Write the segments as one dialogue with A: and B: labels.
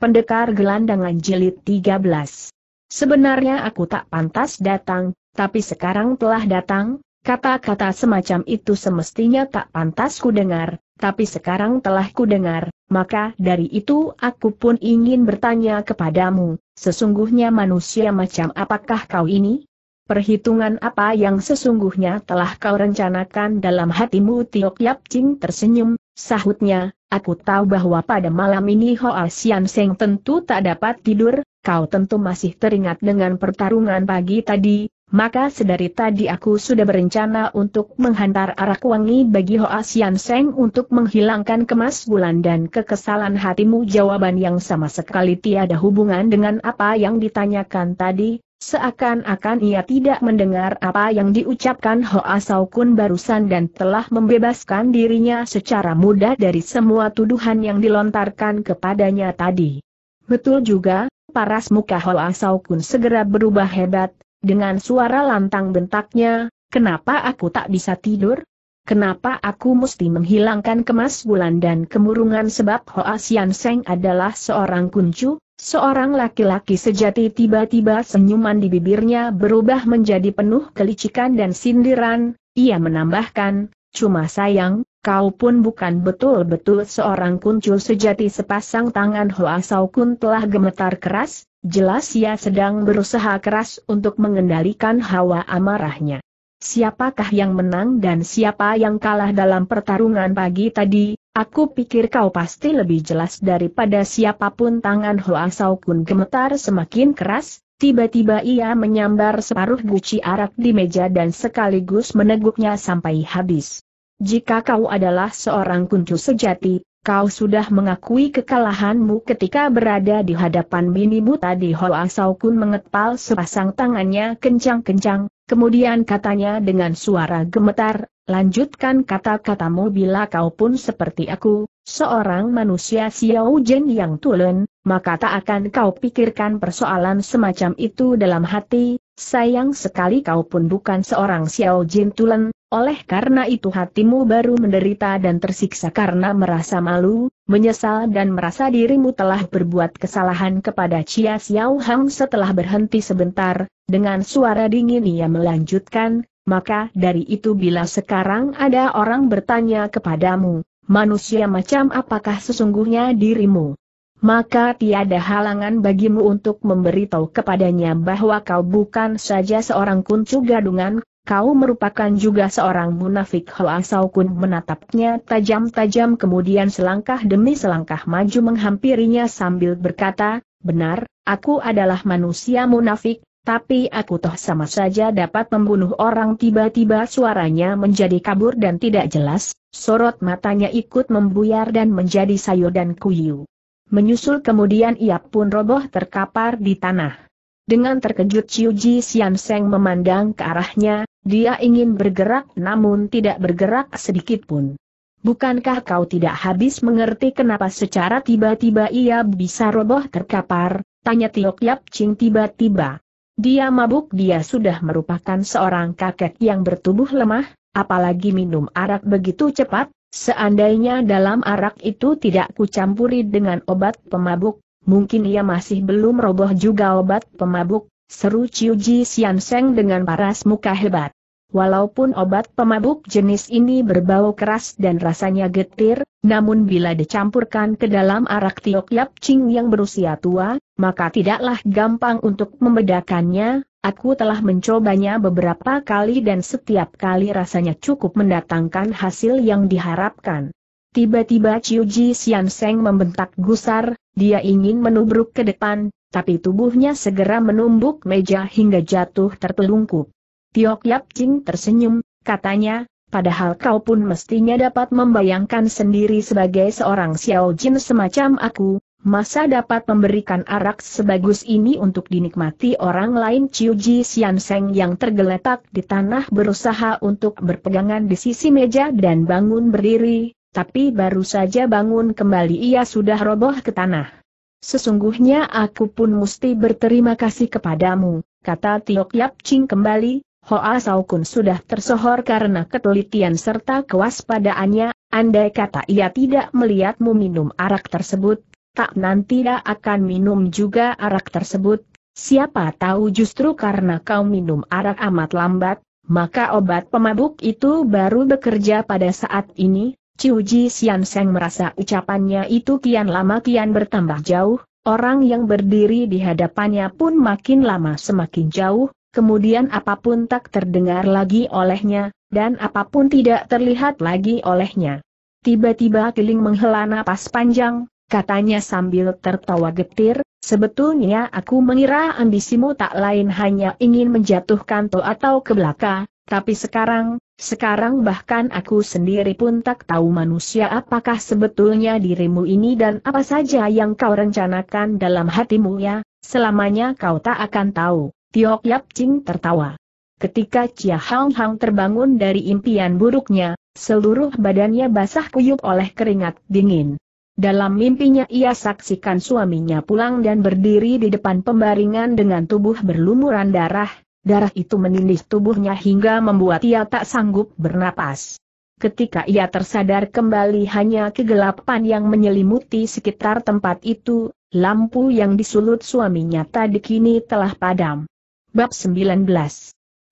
A: Pendekar Gelandangan Jilid 13. Sebenarnya aku tak pantas datang, tapi sekarang telah datang, kata-kata semacam itu semestinya tak pantas ku dengar, tapi sekarang telah ku dengar, maka dari itu aku pun ingin bertanya kepadamu, sesungguhnya manusia macam apakah kau ini? Perhitungan apa yang sesungguhnya telah kau rencanakan dalam hatimu Tiok Yap Ching tersenyum, sahutnya, Aku tahu bahwa pada malam ini Hoa Sian Seng tentu tak dapat tidur, kau tentu masih teringat dengan pertarungan pagi tadi, maka sedari tadi aku sudah berencana untuk menghantar arak wangi bagi Hoa Sian Seng untuk menghilangkan kemas bulan dan kekesalan hatimu jawaban yang sama sekali tiada hubungan dengan apa yang ditanyakan tadi, Seakan-akan ia tidak mendengar apa yang diucapkan Hoa Kun barusan dan telah membebaskan dirinya secara mudah dari semua tuduhan yang dilontarkan kepadanya tadi. Betul juga, paras muka Hoa Kun segera berubah hebat, dengan suara lantang bentaknya, kenapa aku tak bisa tidur? Kenapa aku mesti menghilangkan kemas bulan dan kemurungan sebab Hoa Sian Seng adalah seorang kuncu? Seorang laki-laki sejati tiba-tiba senyuman di bibirnya berubah menjadi penuh kelicikan dan sindiran, ia menambahkan, cuma sayang, kau pun bukan betul-betul seorang kuncul sejati sepasang tangan Hoa Sao Kun telah gemetar keras, jelas ia sedang berusaha keras untuk mengendalikan hawa amarahnya. Siapakah yang menang dan siapa yang kalah dalam pertarungan pagi tadi, Aku pikir kau pasti lebih jelas daripada siapapun tangan Hoa Sao Kun gemetar semakin keras, tiba-tiba ia menyambar separuh guci arak di meja dan sekaligus meneguknya sampai habis. Jika kau adalah seorang kuncu sejati, kau sudah mengakui kekalahanmu ketika berada di hadapan binimu tadi Hoa Sao Kun mengepal sepasang tangannya kencang-kencang, kemudian katanya dengan suara gemetar, Lanjutkan kata-katamu bila kau pun seperti aku, seorang manusia Xiao Jen yang tulen, maka tak akan kau pikirkan persoalan semacam itu dalam hati, sayang sekali kau pun bukan seorang Xiao Jin tulen, oleh karena itu hatimu baru menderita dan tersiksa karena merasa malu, menyesal dan merasa dirimu telah berbuat kesalahan kepada Chia Xiao Hang setelah berhenti sebentar, dengan suara dingin ia melanjutkan, maka dari itu bila sekarang ada orang bertanya kepadamu, manusia macam apakah sesungguhnya dirimu? Maka tiada halangan bagimu untuk memberitahu kepadanya bahwa kau bukan saja seorang kuncu gadungan, kau merupakan juga seorang munafik Hoa kun menatapnya tajam-tajam kemudian selangkah demi selangkah maju menghampirinya sambil berkata, benar, aku adalah manusia munafik, tapi aku toh sama saja dapat membunuh orang tiba-tiba suaranya menjadi kabur dan tidak jelas, sorot matanya ikut membuyar dan menjadi sayur dan kuyu. Menyusul kemudian ia pun roboh terkapar di tanah. Dengan terkejut Ciu Ji Sian Seng memandang ke arahnya, dia ingin bergerak namun tidak bergerak sedikit pun. Bukankah kau tidak habis mengerti kenapa secara tiba-tiba ia bisa roboh terkapar? Tanya Tio Yap Ching tiba-tiba. Dia mabuk dia sudah merupakan seorang kakek yang bertubuh lemah, apalagi minum arak begitu cepat, seandainya dalam arak itu tidak kucampuri dengan obat pemabuk, mungkin ia masih belum roboh juga obat pemabuk, seru Ciu Ji Sian Seng dengan paras muka hebat. Walaupun obat pemabuk jenis ini berbau keras dan rasanya getir, namun bila dicampurkan ke dalam arak Tiok Yap Ching yang berusia tua, maka tidaklah gampang untuk membedakannya, aku telah mencobanya beberapa kali dan setiap kali rasanya cukup mendatangkan hasil yang diharapkan. Tiba-tiba Chiu Ji Xian Seng membentak gusar, dia ingin menubruk ke depan, tapi tubuhnya segera menumbuk meja hingga jatuh tertelungkup. Tiok Yap Ching tersenyum, katanya, padahal kau pun mestinya dapat membayangkan sendiri sebagai seorang Xiao Jin semacam aku, masa dapat memberikan arak sebagus ini untuk dinikmati orang lain Chiu Ji Xian Seng yang tergeletak di tanah berusaha untuk berpegangan di sisi meja dan bangun berdiri, tapi baru saja bangun kembali ia sudah roboh ke tanah. Sesungguhnya aku pun mesti berterima kasih kepadamu, kata Tiok Yap Ching kembali, Hoa Kun sudah tersohor karena ketelitian serta kewaspadaannya, andai kata ia tidak melihatmu minum arak tersebut, tak nanti dia akan minum juga arak tersebut, siapa tahu justru karena kau minum arak amat lambat, maka obat pemabuk itu baru bekerja pada saat ini, Ciuji Sian Seng merasa ucapannya itu kian lama kian bertambah jauh, orang yang berdiri di hadapannya pun makin lama semakin jauh, kemudian apapun tak terdengar lagi olehnya, dan apapun tidak terlihat lagi olehnya. Tiba-tiba Kiling menghela napas panjang, katanya sambil tertawa getir, sebetulnya aku mengira ambisimu tak lain hanya ingin menjatuhkan To atau ke belakang, tapi sekarang, sekarang bahkan aku sendiri pun tak tahu manusia apakah sebetulnya dirimu ini dan apa saja yang kau rencanakan dalam hatimu ya, selamanya kau tak akan tahu. Tiok Yap Ching tertawa. Ketika Chia Hang Hang terbangun dari impian buruknya, seluruh badannya basah kuyup oleh keringat dingin. Dalam mimpinya ia saksikan suaminya pulang dan berdiri di depan pembaringan dengan tubuh berlumuran darah, darah itu menindih tubuhnya hingga membuat ia tak sanggup bernapas. Ketika ia tersadar kembali hanya kegelapan yang menyelimuti sekitar tempat itu, lampu yang disulut suaminya tadi kini telah padam. Bab 19.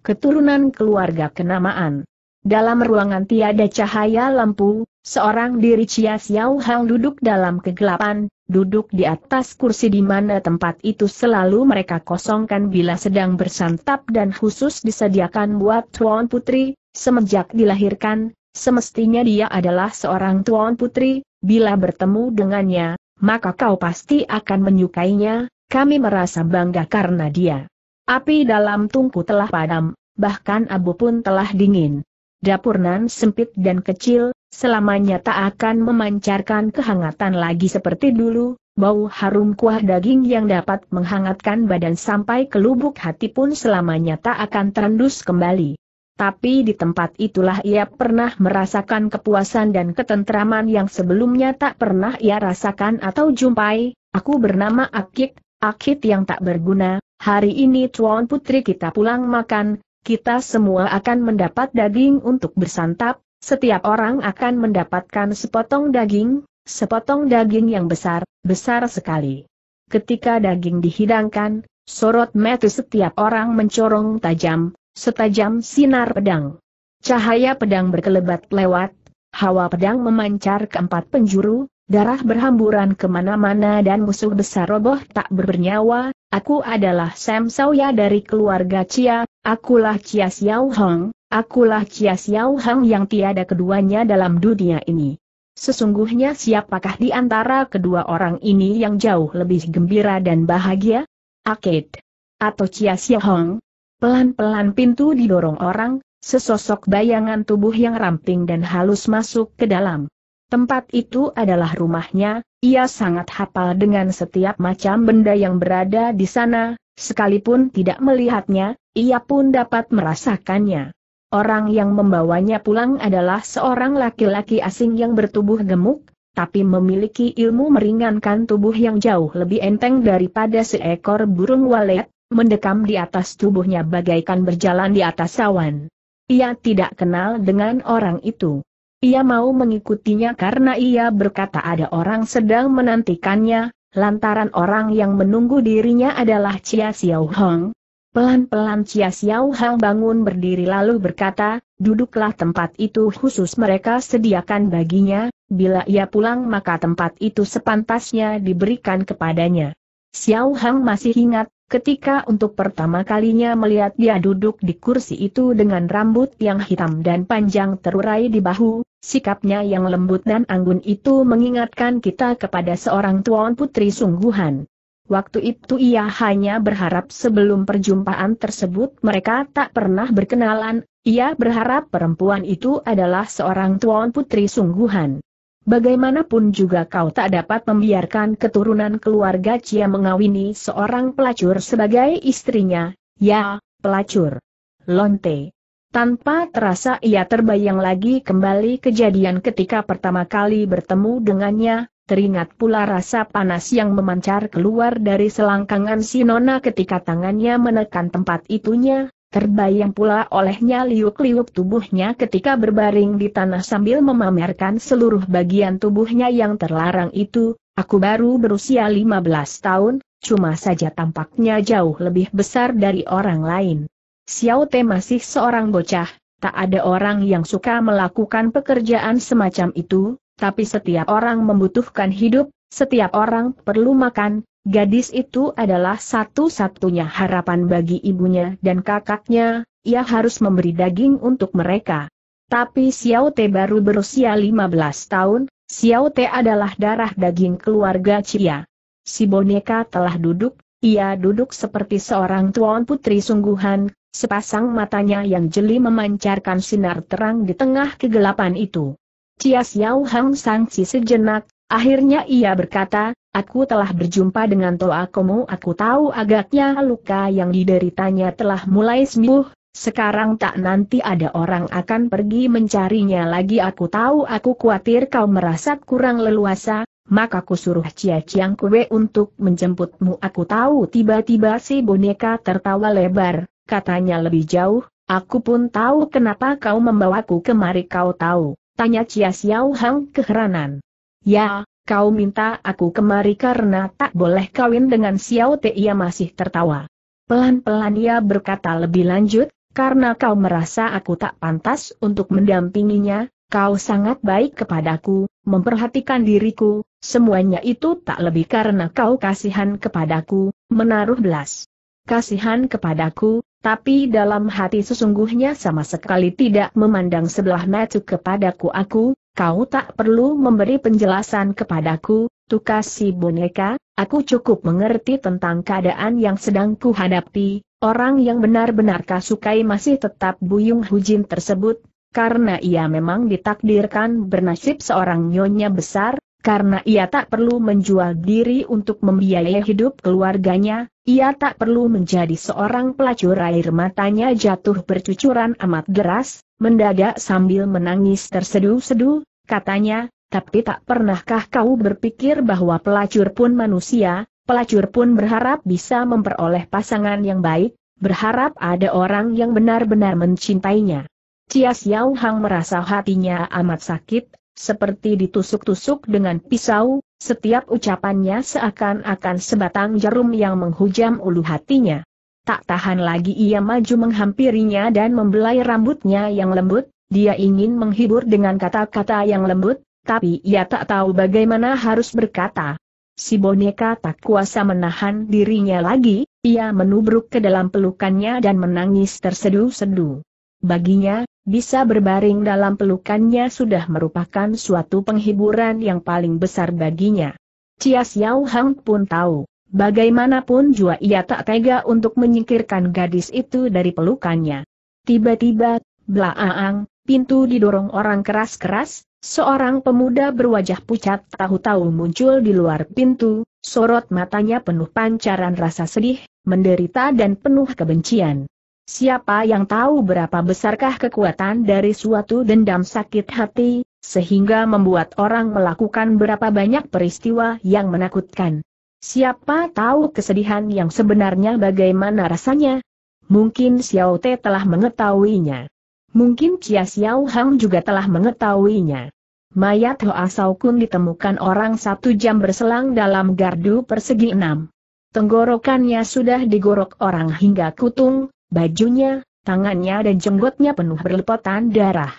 A: Keturunan keluarga kenamaan. Dalam ruangan tiada cahaya lampu, seorang diri Chia Xiao Hang duduk dalam kegelapan, duduk di atas kursi di mana tempat itu selalu mereka kosongkan bila sedang bersantap dan khusus disediakan buat tuan putri, semenjak dilahirkan, semestinya dia adalah seorang tuan putri, bila bertemu dengannya, maka kau pasti akan menyukainya, kami merasa bangga karena dia. Api dalam tungku telah padam, bahkan abu pun telah dingin. Dapur nan sempit dan kecil, selamanya tak akan memancarkan kehangatan lagi seperti dulu, bau harum kuah daging yang dapat menghangatkan badan sampai ke lubuk hati pun selamanya tak akan terendus kembali. Tapi di tempat itulah ia pernah merasakan kepuasan dan ketentraman yang sebelumnya tak pernah ia rasakan atau jumpai, aku bernama Akik, Akit yang tak berguna, Hari ini tuan putri kita pulang makan, kita semua akan mendapat daging untuk bersantap, setiap orang akan mendapatkan sepotong daging, sepotong daging yang besar, besar sekali. Ketika daging dihidangkan, sorot mata setiap orang mencorong tajam, setajam sinar pedang. Cahaya pedang berkelebat lewat, hawa pedang memancar ke empat penjuru, darah berhamburan kemana-mana dan musuh besar roboh tak bernyawa, Aku adalah Sam Sauya dari keluarga Chia, akulah Chia Xiao Hong, akulah Chia Xiao Hong yang tiada keduanya dalam dunia ini. Sesungguhnya siapakah di antara kedua orang ini yang jauh lebih gembira dan bahagia? Akid. Atau Chia Xiao Hong? Pelan-pelan pintu didorong orang, sesosok bayangan tubuh yang ramping dan halus masuk ke dalam. Tempat itu adalah rumahnya, ia sangat hafal dengan setiap macam benda yang berada di sana, sekalipun tidak melihatnya, ia pun dapat merasakannya. Orang yang membawanya pulang adalah seorang laki-laki asing yang bertubuh gemuk, tapi memiliki ilmu meringankan tubuh yang jauh lebih enteng daripada seekor burung walet, mendekam di atas tubuhnya bagaikan berjalan di atas awan. Ia tidak kenal dengan orang itu. Ia mau mengikutinya karena ia berkata ada orang sedang menantikannya, lantaran orang yang menunggu dirinya adalah Chia Xiao Hong. Pelan-pelan Chia Xiao Hong bangun berdiri lalu berkata, duduklah tempat itu khusus mereka sediakan baginya, bila ia pulang maka tempat itu sepantasnya diberikan kepadanya. Xiao Hang masih ingat, ketika untuk pertama kalinya melihat dia duduk di kursi itu dengan rambut yang hitam dan panjang terurai di bahu, Sikapnya yang lembut dan anggun itu mengingatkan kita kepada seorang tuan putri sungguhan. Waktu itu ia hanya berharap sebelum perjumpaan tersebut mereka tak pernah berkenalan, ia berharap perempuan itu adalah seorang tuan putri sungguhan. Bagaimanapun juga kau tak dapat membiarkan keturunan keluarga Cia mengawini seorang pelacur sebagai istrinya, ya, pelacur. Lonte. Tanpa terasa ia terbayang lagi kembali kejadian ketika pertama kali bertemu dengannya, teringat pula rasa panas yang memancar keluar dari selangkangan si Nona ketika tangannya menekan tempat itunya, terbayang pula olehnya liuk-liuk tubuhnya ketika berbaring di tanah sambil memamerkan seluruh bagian tubuhnya yang terlarang itu, aku baru berusia 15 tahun, cuma saja tampaknya jauh lebih besar dari orang lain. Xiao Te masih seorang bocah, tak ada orang yang suka melakukan pekerjaan semacam itu, tapi setiap orang membutuhkan hidup, setiap orang perlu makan, gadis itu adalah satu-satunya harapan bagi ibunya dan kakaknya, ia harus memberi daging untuk mereka. Tapi Xiao Te baru berusia 15 tahun, Xiao Te adalah darah daging keluarga Cia. Si boneka telah duduk, ia duduk seperti seorang tuan putri sungguhan, Sepasang matanya yang jeli memancarkan sinar terang di tengah kegelapan itu. Cia Xiao Hang sangsi sejenak, akhirnya ia berkata, aku telah berjumpa dengan Toa Komo aku tahu agaknya luka yang dideritanya telah mulai sembuh, sekarang tak nanti ada orang akan pergi mencarinya lagi aku tahu aku khawatir kau merasa kurang leluasa, maka aku suruh Cia Chiang Kue untuk menjemputmu aku tahu tiba-tiba si boneka tertawa lebar, katanya lebih jauh, aku pun tahu kenapa kau membawaku kemari kau tahu, tanya Chia Xiao Hang keheranan. Ya, kau minta aku kemari karena tak boleh kawin dengan Xiao Te ia masih tertawa. Pelan-pelan ia berkata lebih lanjut, karena kau merasa aku tak pantas untuk mendampinginya, kau sangat baik kepadaku, memperhatikan diriku, semuanya itu tak lebih karena kau kasihan kepadaku, menaruh belas. Kasihan kepadaku, tapi dalam hati sesungguhnya sama sekali tidak memandang sebelah mata kepadaku aku, kau tak perlu memberi penjelasan kepadaku, tukas si boneka, aku cukup mengerti tentang keadaan yang sedang kuhadapi, orang yang benar-benar kasukai masih tetap Buyung Hujin tersebut, karena ia memang ditakdirkan bernasib seorang nyonya besar, karena ia tak perlu menjual diri untuk membiayai hidup keluarganya, ia tak perlu menjadi seorang pelacur air matanya jatuh bercucuran amat deras, mendadak sambil menangis terseduh-seduh, katanya, tapi tak pernahkah kau berpikir bahwa pelacur pun manusia, pelacur pun berharap bisa memperoleh pasangan yang baik, berharap ada orang yang benar-benar mencintainya. Cia Xiao Hang merasa hatinya amat sakit seperti ditusuk-tusuk dengan pisau, setiap ucapannya seakan-akan sebatang jarum yang menghujam ulu hatinya. Tak tahan lagi ia maju menghampirinya dan membelai rambutnya yang lembut, dia ingin menghibur dengan kata-kata yang lembut, tapi ia tak tahu bagaimana harus berkata. Si boneka tak kuasa menahan dirinya lagi, ia menubruk ke dalam pelukannya dan menangis terseduh-seduh. Baginya, bisa berbaring dalam pelukannya sudah merupakan suatu penghiburan yang paling besar baginya. Cia Xiao Hang pun tahu, bagaimanapun jua ia tak tega untuk menyingkirkan gadis itu dari pelukannya. Tiba-tiba, belaang, pintu didorong orang keras-keras, seorang pemuda berwajah pucat tahu-tahu muncul di luar pintu, sorot matanya penuh pancaran rasa sedih, menderita dan penuh kebencian. Siapa yang tahu berapa besarkah kekuatan dari suatu dendam sakit hati, sehingga membuat orang melakukan berapa banyak peristiwa yang menakutkan. Siapa tahu kesedihan yang sebenarnya bagaimana rasanya? Mungkin Xiao Te telah mengetahuinya. Mungkin Chia Xiao Hang juga telah mengetahuinya. Mayat Hoa ah Sao Kun ditemukan orang satu jam berselang dalam gardu persegi enam. Tenggorokannya sudah digorok orang hingga kutung, bajunya, tangannya dan jenggotnya penuh berlepotan darah.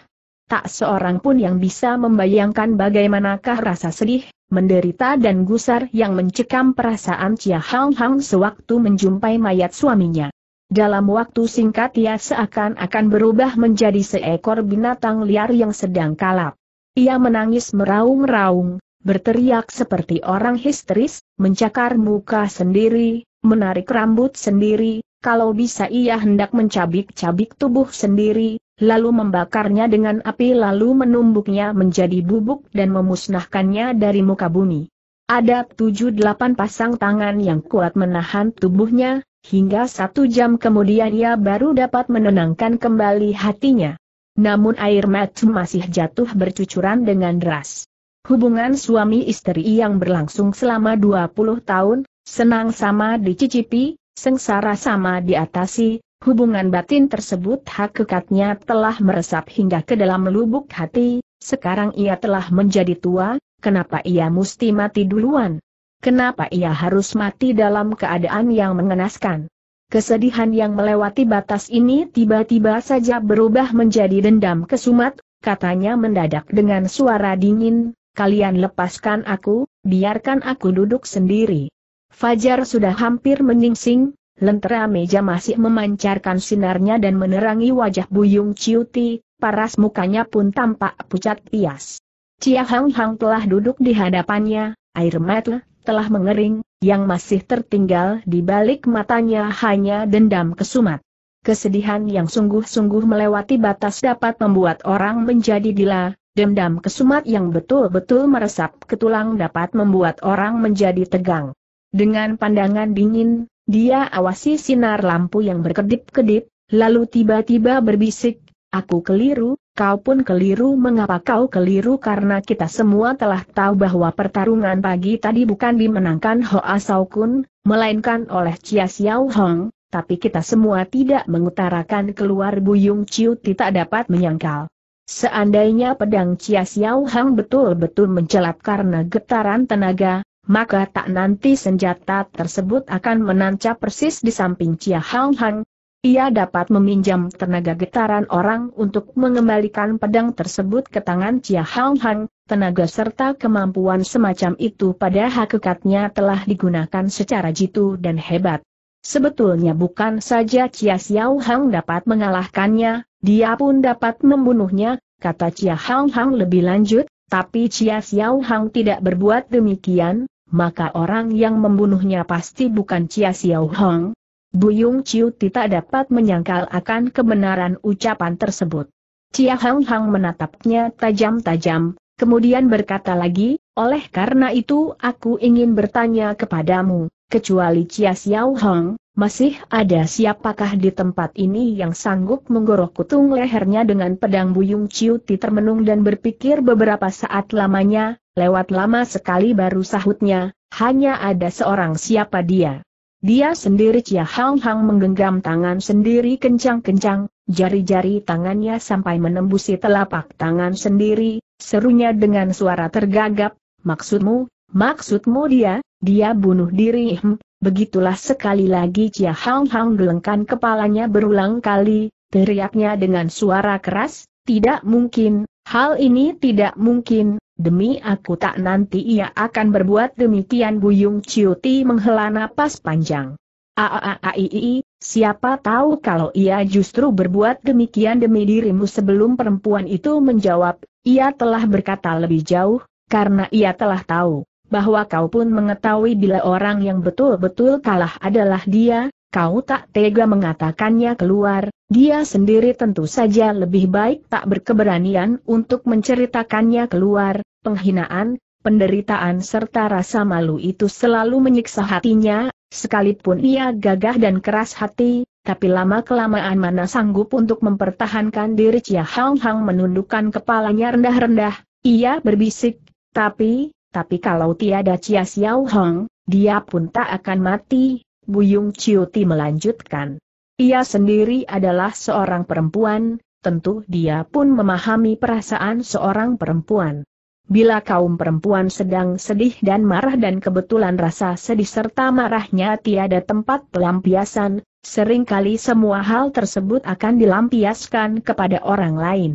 A: Tak seorang pun yang bisa membayangkan bagaimanakah rasa sedih, menderita dan gusar yang mencekam perasaan Chia Hang Hang sewaktu menjumpai mayat suaminya. Dalam waktu singkat ia seakan-akan berubah menjadi seekor binatang liar yang sedang kalap. Ia menangis meraung-raung, berteriak seperti orang histeris, mencakar muka sendiri, menarik rambut sendiri, kalau bisa ia hendak mencabik-cabik tubuh sendiri, lalu membakarnya dengan api lalu menumbuknya menjadi bubuk dan memusnahkannya dari muka bumi. Ada tujuh delapan pasang tangan yang kuat menahan tubuhnya, hingga satu jam kemudian ia baru dapat menenangkan kembali hatinya. Namun air mata masih jatuh bercucuran dengan deras. Hubungan suami istri yang berlangsung selama 20 tahun, senang sama dicicipi, sengsara sama diatasi, hubungan batin tersebut hakikatnya telah meresap hingga ke dalam lubuk hati, sekarang ia telah menjadi tua, kenapa ia mesti mati duluan? Kenapa ia harus mati dalam keadaan yang mengenaskan? Kesedihan yang melewati batas ini tiba-tiba saja berubah menjadi dendam kesumat, katanya mendadak dengan suara dingin, kalian lepaskan aku, biarkan aku duduk sendiri. Fajar sudah hampir meningsing, lentera meja masih memancarkan sinarnya dan menerangi wajah Buyung Ciuti, paras mukanya pun tampak pucat pias. Cia Hang Hang telah duduk di hadapannya, air mata telah mengering, yang masih tertinggal di balik matanya hanya dendam kesumat. Kesedihan yang sungguh-sungguh melewati batas dapat membuat orang menjadi gila, dendam kesumat yang betul-betul meresap ke tulang dapat membuat orang menjadi tegang. Dengan pandangan dingin, dia awasi sinar lampu yang berkedip-kedip, lalu tiba-tiba berbisik, Aku keliru, kau pun keliru mengapa kau keliru karena kita semua telah tahu bahwa pertarungan pagi tadi bukan dimenangkan Hoa Sao Kun, melainkan oleh Chia Xiao Hong, tapi kita semua tidak mengutarakan keluar Buyung Chiu tidak dapat menyangkal. Seandainya pedang Chia Xiao Hang betul-betul mencelat karena getaran tenaga, maka tak nanti senjata tersebut akan menancap persis di samping Chia Hang Hang. Ia dapat meminjam tenaga getaran orang untuk mengembalikan pedang tersebut ke tangan Chia Hang Hang, tenaga serta kemampuan semacam itu pada hakikatnya telah digunakan secara jitu dan hebat. Sebetulnya bukan saja Chia Xiao Hang dapat mengalahkannya, dia pun dapat membunuhnya, kata Chia Hang Hang lebih lanjut, tapi Chia Xiao Hang tidak berbuat demikian, maka orang yang membunuhnya pasti bukan Chia Xiao Hong. Buyung Chiu tidak dapat menyangkal akan kebenaran ucapan tersebut. Chia Hong Hung menatapnya tajam-tajam, kemudian berkata lagi, oleh karena itu aku ingin bertanya kepadamu, kecuali Chia Xiao Hong, masih ada siapakah di tempat ini yang sanggup menggorok kutung lehernya dengan pedang Buyung Chiu termenung dan berpikir beberapa saat lamanya, lewat lama sekali baru sahutnya, hanya ada seorang siapa dia. Dia sendiri cia Hang Hang menggenggam tangan sendiri kencang-kencang, jari-jari tangannya sampai menembusi telapak tangan sendiri, serunya dengan suara tergagap, maksudmu, maksudmu dia, dia bunuh diri hmm. Begitulah sekali lagi cia Hang Hang gelengkan kepalanya berulang kali, teriaknya dengan suara keras, tidak mungkin, hal ini tidak mungkin, Demi aku tak nanti ia akan berbuat demikian Buyung Ciuti menghela napas panjang. Aaaii, siapa tahu kalau ia justru berbuat demikian demi dirimu sebelum perempuan itu menjawab, ia telah berkata lebih jauh, karena ia telah tahu bahwa kau pun mengetahui bila orang yang betul-betul kalah adalah dia, kau tak tega mengatakannya keluar, dia sendiri tentu saja lebih baik tak berkeberanian untuk menceritakannya keluar, penghinaan, penderitaan serta rasa malu itu selalu menyiksa hatinya, sekalipun ia gagah dan keras hati, tapi lama-kelamaan mana sanggup untuk mempertahankan diri Chia Hang Hang menundukkan kepalanya rendah-rendah, ia berbisik, tapi, tapi kalau tiada Chia Xiao Hong, dia pun tak akan mati, Buyung Ciuti melanjutkan. Ia sendiri adalah seorang perempuan, tentu dia pun memahami perasaan seorang perempuan. Bila kaum perempuan sedang sedih dan marah dan kebetulan rasa sedih serta marahnya tiada tempat pelampiasan, seringkali semua hal tersebut akan dilampiaskan kepada orang lain.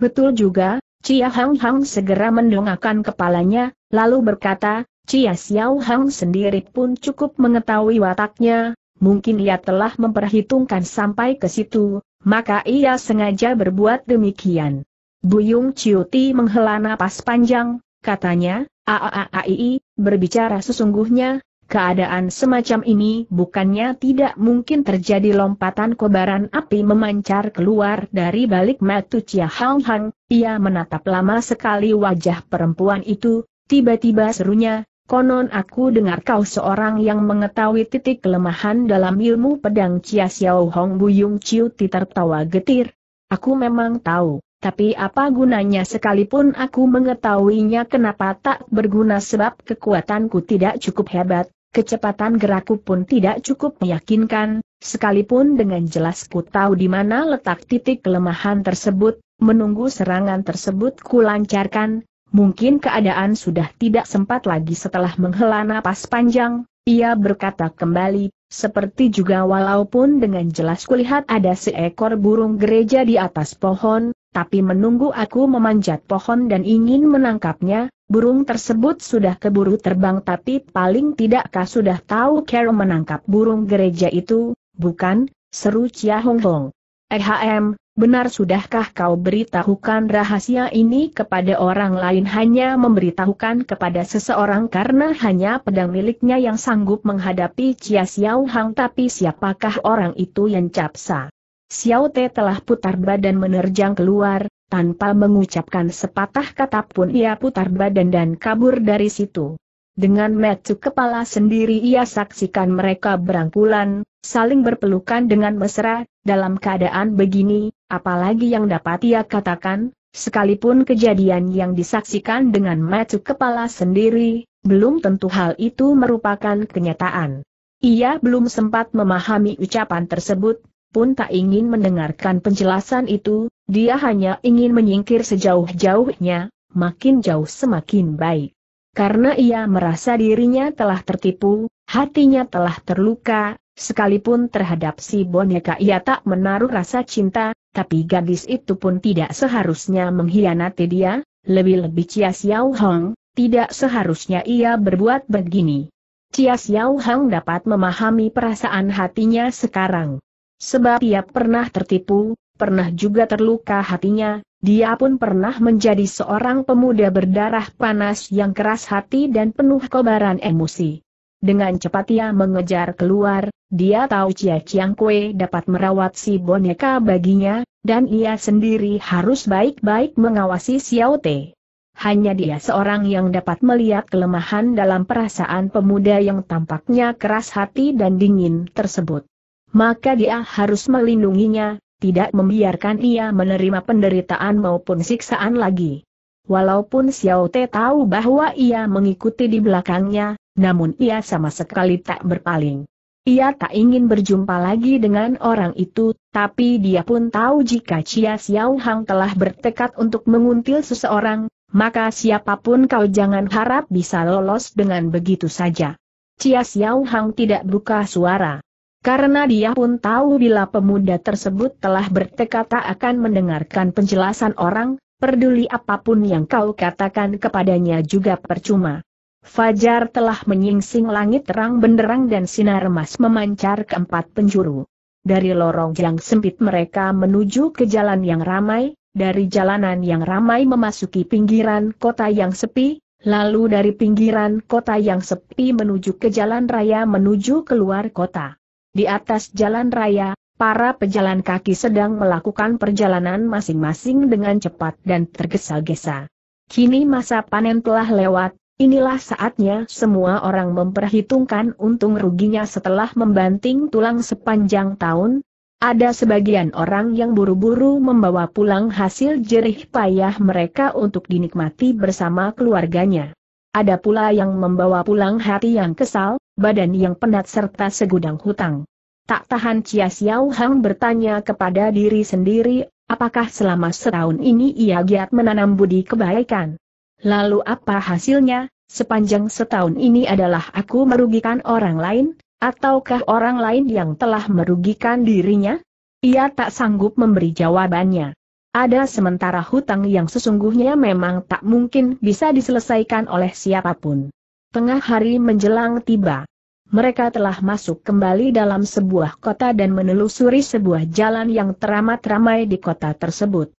A: Betul juga, Cia Hang Hang segera mendongakkan kepalanya, lalu berkata, Cia Xiao Hang sendiri pun cukup mengetahui wataknya, mungkin ia telah memperhitungkan sampai ke situ, maka ia sengaja berbuat demikian. Buyung Ciuti menghela napas panjang, katanya, Aaaai, berbicara sesungguhnya, keadaan semacam ini bukannya tidak mungkin terjadi lompatan kobaran api memancar keluar dari balik mata Cia Hang Hang, ia menatap lama sekali wajah perempuan itu, tiba-tiba serunya, Konon aku dengar kau seorang yang mengetahui titik kelemahan dalam ilmu pedang Chia Xiao Hong Buyung Chiu Ti tertawa getir. Aku memang tahu, tapi apa gunanya sekalipun aku mengetahuinya kenapa tak berguna sebab kekuatanku tidak cukup hebat, kecepatan gerakku pun tidak cukup meyakinkan, sekalipun dengan jelas ku tahu di mana letak titik kelemahan tersebut, menunggu serangan tersebut ku lancarkan, Mungkin keadaan sudah tidak sempat lagi setelah menghela napas panjang, ia berkata kembali, seperti juga walaupun dengan jelas kulihat ada seekor burung gereja di atas pohon, tapi menunggu aku memanjat pohon dan ingin menangkapnya, burung tersebut sudah keburu terbang tapi paling tidakkah sudah tahu Carol menangkap burung gereja itu, bukan? Seru Chia Hong Hong. Ehm, Benar sudahkah kau beritahukan rahasia ini kepada orang lain hanya memberitahukan kepada seseorang karena hanya pedang miliknya yang sanggup menghadapi Chia Xiao Hang tapi siapakah orang itu yang capsa? Xiao Te telah putar badan menerjang keluar, tanpa mengucapkan sepatah kata pun ia putar badan dan kabur dari situ. Dengan metu kepala sendiri ia saksikan mereka berangkulan, saling berpelukan dengan mesra, dalam keadaan begini, apalagi yang dapat ia katakan, sekalipun kejadian yang disaksikan dengan mata kepala sendiri, belum tentu hal itu merupakan kenyataan. Ia belum sempat memahami ucapan tersebut, pun tak ingin mendengarkan penjelasan itu, dia hanya ingin menyingkir sejauh-jauhnya, makin jauh semakin baik. Karena ia merasa dirinya telah tertipu, hatinya telah terluka, Sekalipun terhadap si boneka ia tak menaruh rasa cinta, tapi gadis itu pun tidak seharusnya mengkhianati dia, lebih-lebih Cia Xiao Hong, tidak seharusnya ia berbuat begini. Cia Xiao Hong dapat memahami perasaan hatinya sekarang. Sebab ia pernah tertipu, pernah juga terluka hatinya, dia pun pernah menjadi seorang pemuda berdarah panas yang keras hati dan penuh kobaran emosi. Dengan cepat ia mengejar keluar, dia tahu Chia Chiang Kue dapat merawat si boneka baginya, dan ia sendiri harus baik-baik mengawasi Xiao Te. Hanya dia seorang yang dapat melihat kelemahan dalam perasaan pemuda yang tampaknya keras hati dan dingin tersebut. Maka dia harus melindunginya, tidak membiarkan ia menerima penderitaan maupun siksaan lagi. Walaupun Xiao Te tahu bahwa ia mengikuti di belakangnya, namun ia sama sekali tak berpaling. Ia tak ingin berjumpa lagi dengan orang itu, tapi dia pun tahu jika Chia Xiao Hang telah bertekad untuk menguntil seseorang, maka siapapun kau jangan harap bisa lolos dengan begitu saja. Chia Xiao Hang tidak buka suara. Karena dia pun tahu bila pemuda tersebut telah bertekad tak akan mendengarkan penjelasan orang, peduli apapun yang kau katakan kepadanya juga percuma. Fajar telah menyingsing langit terang benderang dan sinar emas memancar ke empat penjuru. Dari lorong yang sempit mereka menuju ke jalan yang ramai, dari jalanan yang ramai memasuki pinggiran kota yang sepi, lalu dari pinggiran kota yang sepi menuju ke jalan raya menuju keluar kota. Di atas jalan raya, para pejalan kaki sedang melakukan perjalanan masing-masing dengan cepat dan tergesa-gesa. Kini masa panen telah lewat, Inilah saatnya semua orang memperhitungkan untung ruginya setelah membanting tulang sepanjang tahun. Ada sebagian orang yang buru-buru membawa pulang hasil jerih payah mereka untuk dinikmati bersama keluarganya. Ada pula yang membawa pulang hati yang kesal, badan yang penat serta segudang hutang. Tak tahan Chia Xiao Hang bertanya kepada diri sendiri, apakah selama setahun ini ia giat menanam budi kebaikan? Lalu apa hasilnya, sepanjang setahun ini adalah aku merugikan orang lain, ataukah orang lain yang telah merugikan dirinya? Ia tak sanggup memberi jawabannya. Ada sementara hutang yang sesungguhnya memang tak mungkin bisa diselesaikan oleh siapapun. Tengah hari menjelang tiba. Mereka telah masuk kembali dalam sebuah kota dan menelusuri sebuah jalan yang teramat ramai di kota tersebut.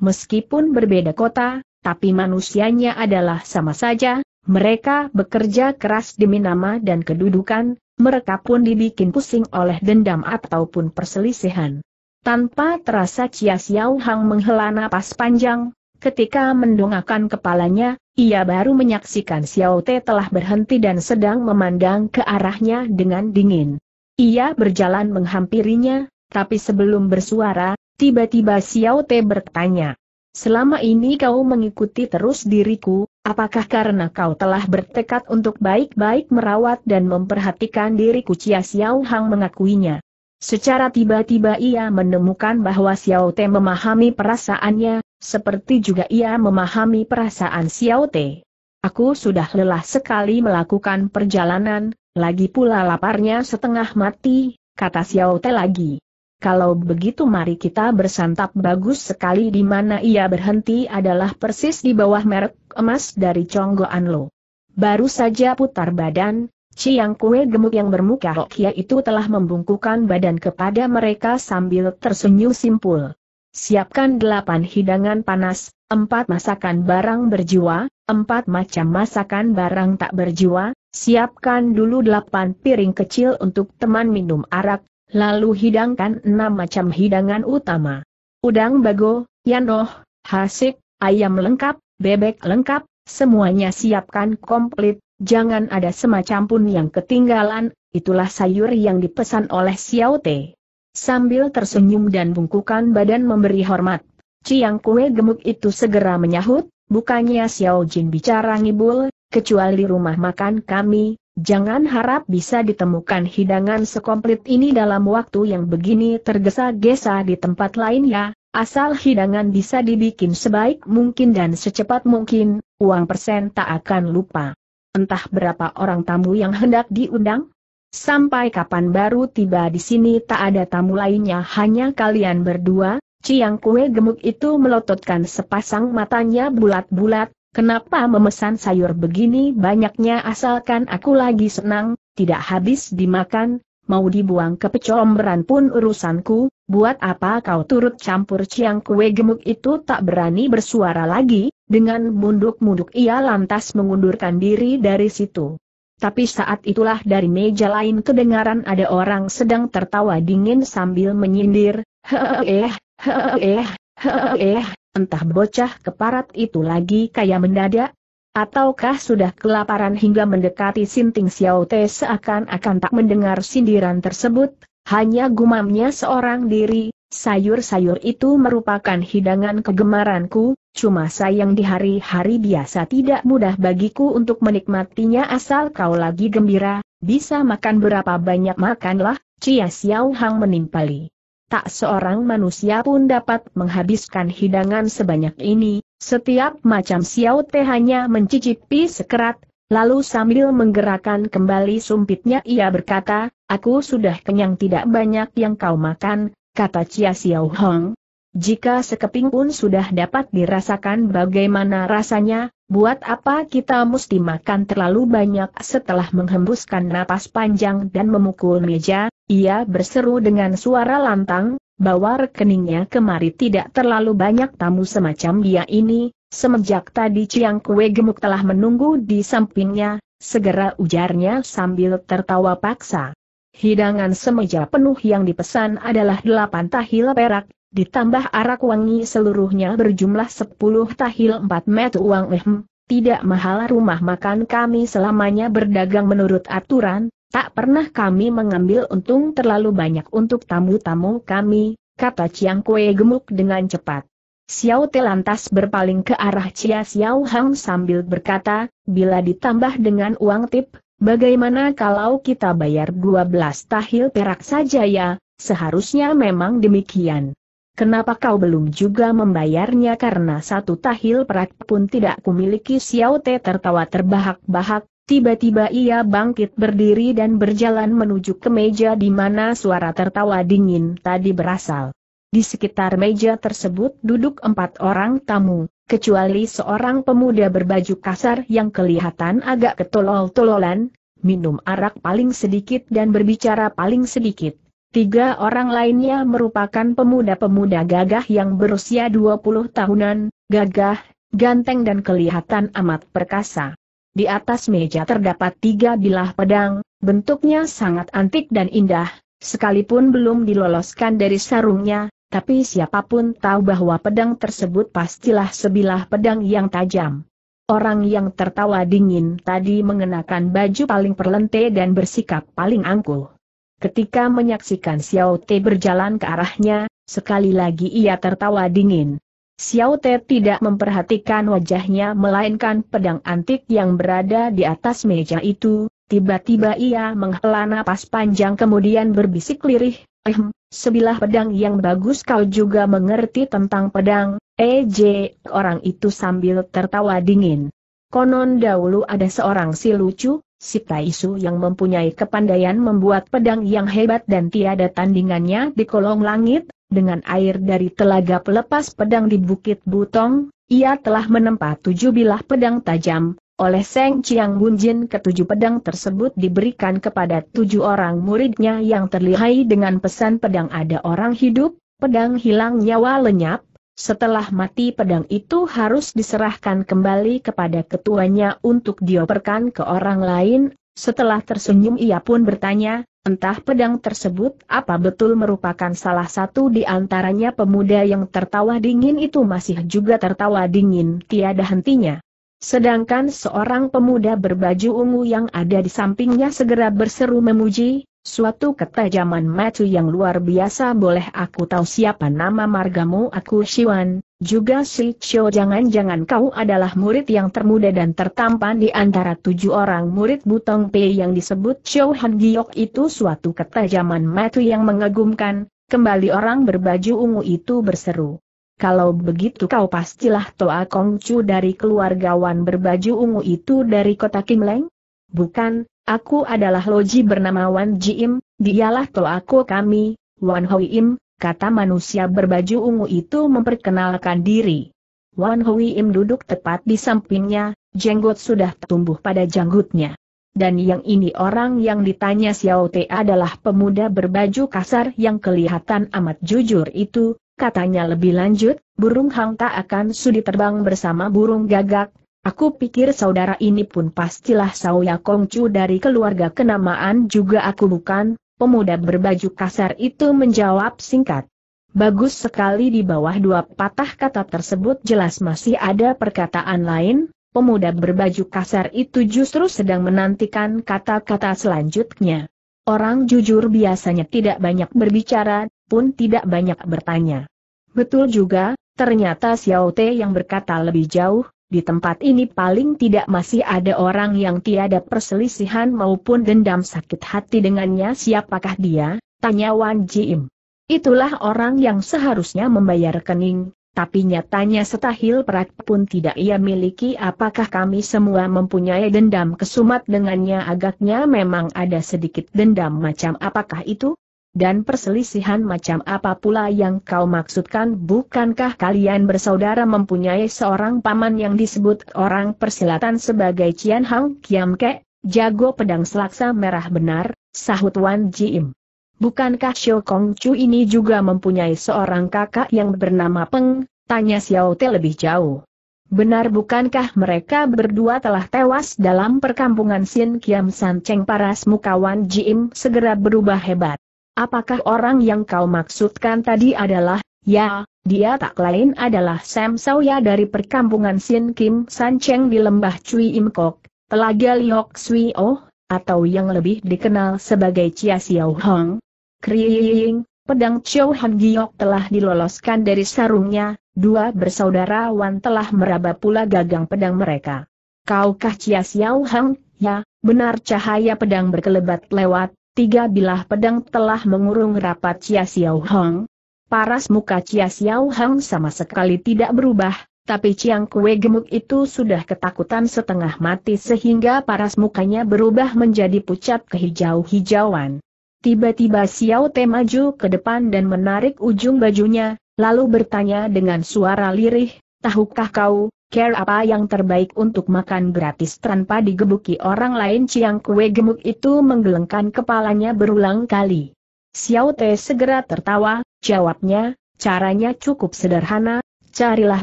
A: Meskipun berbeda kota, tapi manusianya adalah sama saja, mereka bekerja keras demi nama dan kedudukan, mereka pun dibikin pusing oleh dendam ataupun perselisihan. Tanpa terasa Chia Xiao Hang menghela napas panjang, ketika mendongakkan kepalanya, ia baru menyaksikan Xiao Te telah berhenti dan sedang memandang ke arahnya dengan dingin. Ia berjalan menghampirinya, tapi sebelum bersuara, tiba-tiba Xiao Te bertanya, Selama ini kau mengikuti terus diriku, apakah karena kau telah bertekad untuk baik-baik merawat dan memperhatikan diriku Chia Xiao Hang mengakuinya. Secara tiba-tiba ia menemukan bahwa Xiao Te memahami perasaannya, seperti juga ia memahami perasaan Xiao Te. Aku sudah lelah sekali melakukan perjalanan, lagi pula laparnya setengah mati, kata Xiao Te lagi. Kalau begitu mari kita bersantap bagus sekali di mana ia berhenti adalah persis di bawah merek emas dari Chonggo Anlo. Baru saja putar badan, Ciang Kue gemuk yang bermuka Hokia itu telah membungkukan badan kepada mereka sambil tersenyum simpul. Siapkan delapan hidangan panas, empat masakan barang berjiwa, empat macam masakan barang tak berjiwa, siapkan dulu delapan piring kecil untuk teman minum arak, Lalu hidangkan enam macam hidangan utama. Udang bago, yanoh, hasik, ayam lengkap, bebek lengkap, semuanya siapkan komplit, jangan ada semacam pun yang ketinggalan, itulah sayur yang dipesan oleh Xiao Te. Sambil tersenyum dan bungkukan badan memberi hormat, Ciang Kue gemuk itu segera menyahut, bukannya Xiao Jin bicara ngibul, kecuali rumah makan kami, Jangan harap bisa ditemukan hidangan sekomplit ini dalam waktu yang begini tergesa-gesa di tempat lain ya, asal hidangan bisa dibikin sebaik mungkin dan secepat mungkin, uang persen tak akan lupa. Entah berapa orang tamu yang hendak diundang? Sampai kapan baru tiba di sini tak ada tamu lainnya hanya kalian berdua, Ciang kue gemuk itu melototkan sepasang matanya bulat-bulat, Kenapa memesan sayur begini banyaknya asalkan aku lagi senang, tidak habis dimakan, mau dibuang ke pecomberan pun urusanku, buat apa kau turut campur ciang kue gemuk itu tak berani bersuara lagi, dengan munduk-munduk ia lantas mengundurkan diri dari situ. Tapi saat itulah dari meja lain kedengaran ada orang sedang tertawa dingin sambil menyindir, heeh, eh, heeh, eh, heeh, eh. Entah bocah keparat itu lagi kaya mendadak, ataukah sudah kelaparan hingga mendekati Sinting Xiao Te seakan-akan tak mendengar sindiran tersebut, hanya gumamnya seorang diri, sayur-sayur itu merupakan hidangan kegemaranku, cuma sayang di hari-hari biasa tidak mudah bagiku untuk menikmatinya asal kau lagi gembira, bisa makan berapa banyak makanlah, Cia Xiao Hang menimpali tak seorang manusia pun dapat menghabiskan hidangan sebanyak ini, setiap macam siau teh hanya mencicipi sekerat, lalu sambil menggerakkan kembali sumpitnya ia berkata, aku sudah kenyang tidak banyak yang kau makan, kata Cia Xiao Hong. Jika sekeping pun sudah dapat dirasakan bagaimana rasanya, buat apa kita mesti makan terlalu banyak setelah menghembuskan napas panjang dan memukul meja, ia berseru dengan suara lantang, bahwa rekeningnya kemari tidak terlalu banyak tamu semacam dia ini, semenjak tadi Ciang Kue Gemuk telah menunggu di sampingnya, segera ujarnya sambil tertawa paksa. Hidangan semeja penuh yang dipesan adalah delapan tahil perak, ditambah arak wangi seluruhnya berjumlah sepuluh tahil empat met uang ehm, tidak mahal rumah makan kami selamanya berdagang menurut aturan, Tak pernah kami mengambil untung terlalu banyak untuk tamu-tamu kami, kata Chiang Kue gemuk dengan cepat. Xiao Te lantas berpaling ke arah Chia Xiao Hang sambil berkata, bila ditambah dengan uang tip, bagaimana kalau kita bayar 12 tahil perak saja ya, seharusnya memang demikian. Kenapa kau belum juga membayarnya karena satu tahil perak pun tidak kumiliki Xiao Te tertawa terbahak-bahak, Tiba-tiba ia bangkit berdiri dan berjalan menuju ke meja di mana suara tertawa dingin tadi berasal. Di sekitar meja tersebut duduk empat orang tamu, kecuali seorang pemuda berbaju kasar yang kelihatan agak ketolol-tololan, minum arak paling sedikit dan berbicara paling sedikit. Tiga orang lainnya merupakan pemuda-pemuda gagah yang berusia 20 tahunan, gagah, ganteng dan kelihatan amat perkasa. Di atas meja terdapat tiga bilah pedang, bentuknya sangat antik dan indah, sekalipun belum diloloskan dari sarungnya, tapi siapapun tahu bahwa pedang tersebut pastilah sebilah pedang yang tajam. Orang yang tertawa dingin tadi mengenakan baju paling perlente dan bersikap paling angkuh. Ketika menyaksikan Xiao Te berjalan ke arahnya, sekali lagi ia tertawa dingin. Xiao Te tidak memperhatikan wajahnya melainkan pedang antik yang berada di atas meja itu, tiba-tiba ia menghela napas panjang kemudian berbisik lirih, Ehm, sebilah pedang yang bagus kau juga mengerti tentang pedang, EJ, eh, orang itu sambil tertawa dingin. Konon dahulu ada seorang si lucu, si Taisu yang mempunyai kepandaian membuat pedang yang hebat dan tiada tandingannya di kolong langit, dengan air dari telaga pelepas pedang di Bukit Butong, ia telah menempa tujuh bilah pedang tajam, oleh Seng Chiang Bunjin ketujuh pedang tersebut diberikan kepada tujuh orang muridnya yang terlihai dengan pesan pedang ada orang hidup, pedang hilang nyawa lenyap, setelah mati pedang itu harus diserahkan kembali kepada ketuanya untuk dioperkan ke orang lain, setelah tersenyum ia pun bertanya, Entah pedang tersebut apa betul merupakan salah satu di antaranya pemuda yang tertawa dingin itu masih juga tertawa dingin tiada hentinya. Sedangkan seorang pemuda berbaju ungu yang ada di sampingnya segera berseru memuji, Suatu ketajaman matu yang luar biasa boleh aku tahu siapa nama margamu aku Siwan, juga si Xiao jangan-jangan kau adalah murid yang termuda dan tertampan di antara tujuh orang murid Butong Pei yang disebut Xiao Han Giok itu suatu ketajaman matu yang mengagumkan, kembali orang berbaju ungu itu berseru. Kalau begitu kau pastilah Toa Kongcu dari keluarga Wan berbaju ungu itu dari kota Kimleng? Bukan, Aku adalah Loji bernama Wan Jiim, dialah tolakku kami, Wan Im, kata manusia berbaju ungu itu memperkenalkan diri. Wan Im duduk tepat di sampingnya, jenggot sudah tumbuh pada janggutnya. Dan yang ini orang yang ditanya Xiao Te adalah pemuda berbaju kasar yang kelihatan amat jujur itu, katanya lebih lanjut, burung hang akan sudi terbang bersama burung gagak, Aku pikir saudara ini pun pastilah Sauya Kongcu dari keluarga kenamaan juga aku bukan, pemuda berbaju kasar itu menjawab singkat. Bagus sekali di bawah dua patah kata tersebut jelas masih ada perkataan lain, pemuda berbaju kasar itu justru sedang menantikan kata-kata selanjutnya. Orang jujur biasanya tidak banyak berbicara, pun tidak banyak bertanya. Betul juga, ternyata Xiao Te yang berkata lebih jauh, di tempat ini paling tidak masih ada orang yang tiada perselisihan maupun dendam sakit hati dengannya siapakah dia, tanya Wan Jim. Itulah orang yang seharusnya membayar kening. tapi nyatanya setahil perak pun tidak ia miliki apakah kami semua mempunyai dendam kesumat dengannya agaknya memang ada sedikit dendam macam apakah itu? Dan perselisihan macam apa pula yang kau maksudkan bukankah kalian bersaudara mempunyai seorang paman yang disebut orang persilatan sebagai Cian Hang Kiam Ke, jago pedang selaksa merah benar, sahut Wan Ji Im. Bukankah Xiao Kong Chu ini juga mempunyai seorang kakak yang bernama Peng, tanya Xiao Te lebih jauh. Benar bukankah mereka berdua telah tewas dalam perkampungan Sin Kiam San Cheng Paras muka Mukawan Im segera berubah hebat. Apakah orang yang kau maksudkan tadi adalah, ya, dia tak lain adalah Sam Sawya dari perkampungan Sin Kim San Cheng di lembah Cui Im Kok, Telaga Liok Sui Oh, atau yang lebih dikenal sebagai Chia Xiao Hong. Kriing, pedang Chow Han Giok telah diloloskan dari sarungnya, dua bersaudara Wan telah meraba pula gagang pedang mereka. Kaukah Chia Xiao Hong? Ya, benar cahaya pedang berkelebat lewat, Tiga bilah pedang telah mengurung rapat Chia Xiao Hong. Paras muka Chia Xiao Hong sama sekali tidak berubah, tapi Ciang Kue gemuk itu sudah ketakutan setengah mati sehingga paras mukanya berubah menjadi pucat kehijau-hijauan. Tiba-tiba Xiao Te maju ke depan dan menarik ujung bajunya, lalu bertanya dengan suara lirih, Tahukah kau, care apa yang terbaik untuk makan gratis tanpa digebuki orang lain Ciang kue gemuk itu menggelengkan kepalanya berulang kali. Xiao Te segera tertawa, jawabnya, caranya cukup sederhana, carilah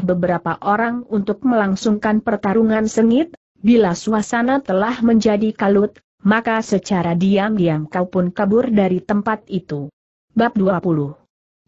A: beberapa orang untuk melangsungkan pertarungan sengit, bila suasana telah menjadi kalut, maka secara diam-diam kau pun kabur dari tempat itu. Bab 20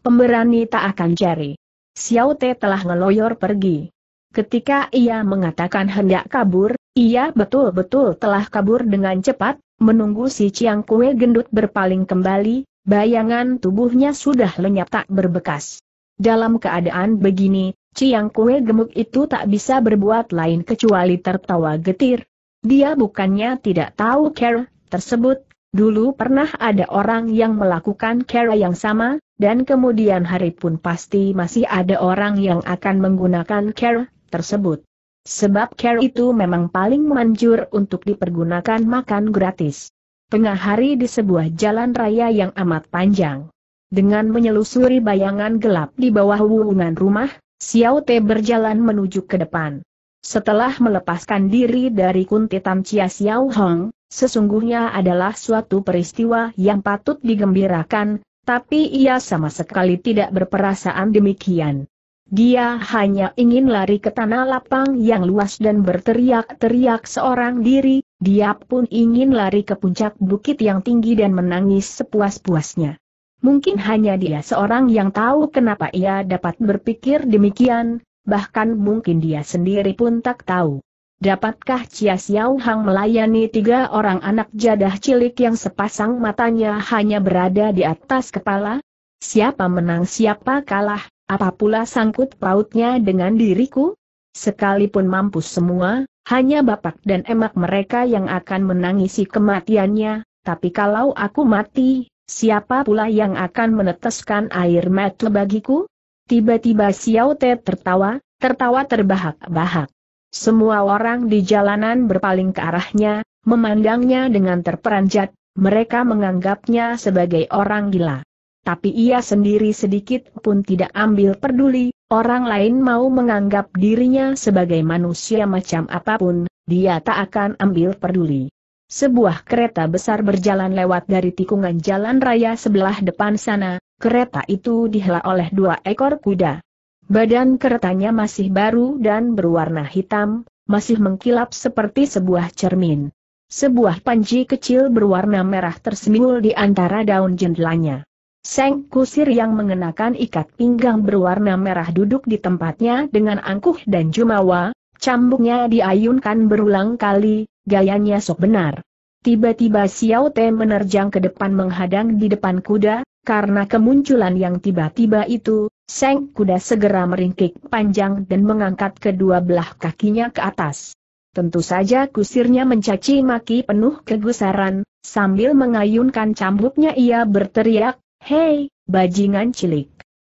A: Pemberani tak akan cari. Xiao Te telah ngeloyor pergi. Ketika ia mengatakan hendak kabur, ia betul-betul telah kabur dengan cepat, menunggu si Ciang Kue gendut berpaling kembali, bayangan tubuhnya sudah lenyap tak berbekas. Dalam keadaan begini, Ciang Kue gemuk itu tak bisa berbuat lain kecuali tertawa getir. Dia bukannya tidak tahu care tersebut, dulu pernah ada orang yang melakukan cara yang sama, dan kemudian hari pun pasti masih ada orang yang akan menggunakan care tersebut. Sebab care itu memang paling manjur untuk dipergunakan makan gratis. Tengah hari di sebuah jalan raya yang amat panjang. Dengan menyelusuri bayangan gelap di bawah wuungan rumah, Xiao Te berjalan menuju ke depan. Setelah melepaskan diri dari kuntitan Chia Xiao Hong, sesungguhnya adalah suatu peristiwa yang patut digembirakan, tapi ia sama sekali tidak berperasaan demikian. Dia hanya ingin lari ke tanah lapang yang luas dan berteriak-teriak seorang diri, dia pun ingin lari ke puncak bukit yang tinggi dan menangis sepuas-puasnya. Mungkin hanya dia seorang yang tahu kenapa ia dapat berpikir demikian, bahkan mungkin dia sendiri pun tak tahu. Dapatkah Chia Xiao Hang melayani tiga orang anak jadah cilik yang sepasang matanya hanya berada di atas kepala? Siapa menang siapa kalah, apa pula sangkut pautnya dengan diriku? Sekalipun mampus semua, hanya bapak dan emak mereka yang akan menangisi kematiannya, tapi kalau aku mati, siapa pula yang akan meneteskan air mata bagiku? Tiba-tiba Xiao Te tertawa, tertawa terbahak-bahak. Semua orang di jalanan berpaling ke arahnya, memandangnya dengan terperanjat, mereka menganggapnya sebagai orang gila tapi ia sendiri sedikit pun tidak ambil peduli, orang lain mau menganggap dirinya sebagai manusia macam apapun, dia tak akan ambil peduli. Sebuah kereta besar berjalan lewat dari tikungan jalan raya sebelah depan sana, kereta itu dihela oleh dua ekor kuda. Badan keretanya masih baru dan berwarna hitam, masih mengkilap seperti sebuah cermin. Sebuah panji kecil berwarna merah tersembul di antara daun jendelanya. Seng Kusir yang mengenakan ikat pinggang berwarna merah duduk di tempatnya dengan angkuh dan jumawa, cambuknya diayunkan berulang kali, gayanya sok benar. Tiba-tiba Xiao Te menerjang ke depan menghadang di depan kuda, karena kemunculan yang tiba-tiba itu, Seng kuda segera meringkik panjang dan mengangkat kedua belah kakinya ke atas. Tentu saja kusirnya mencaci maki penuh kegusaran, sambil mengayunkan cambuknya ia berteriak, Hei, bajingan cilik.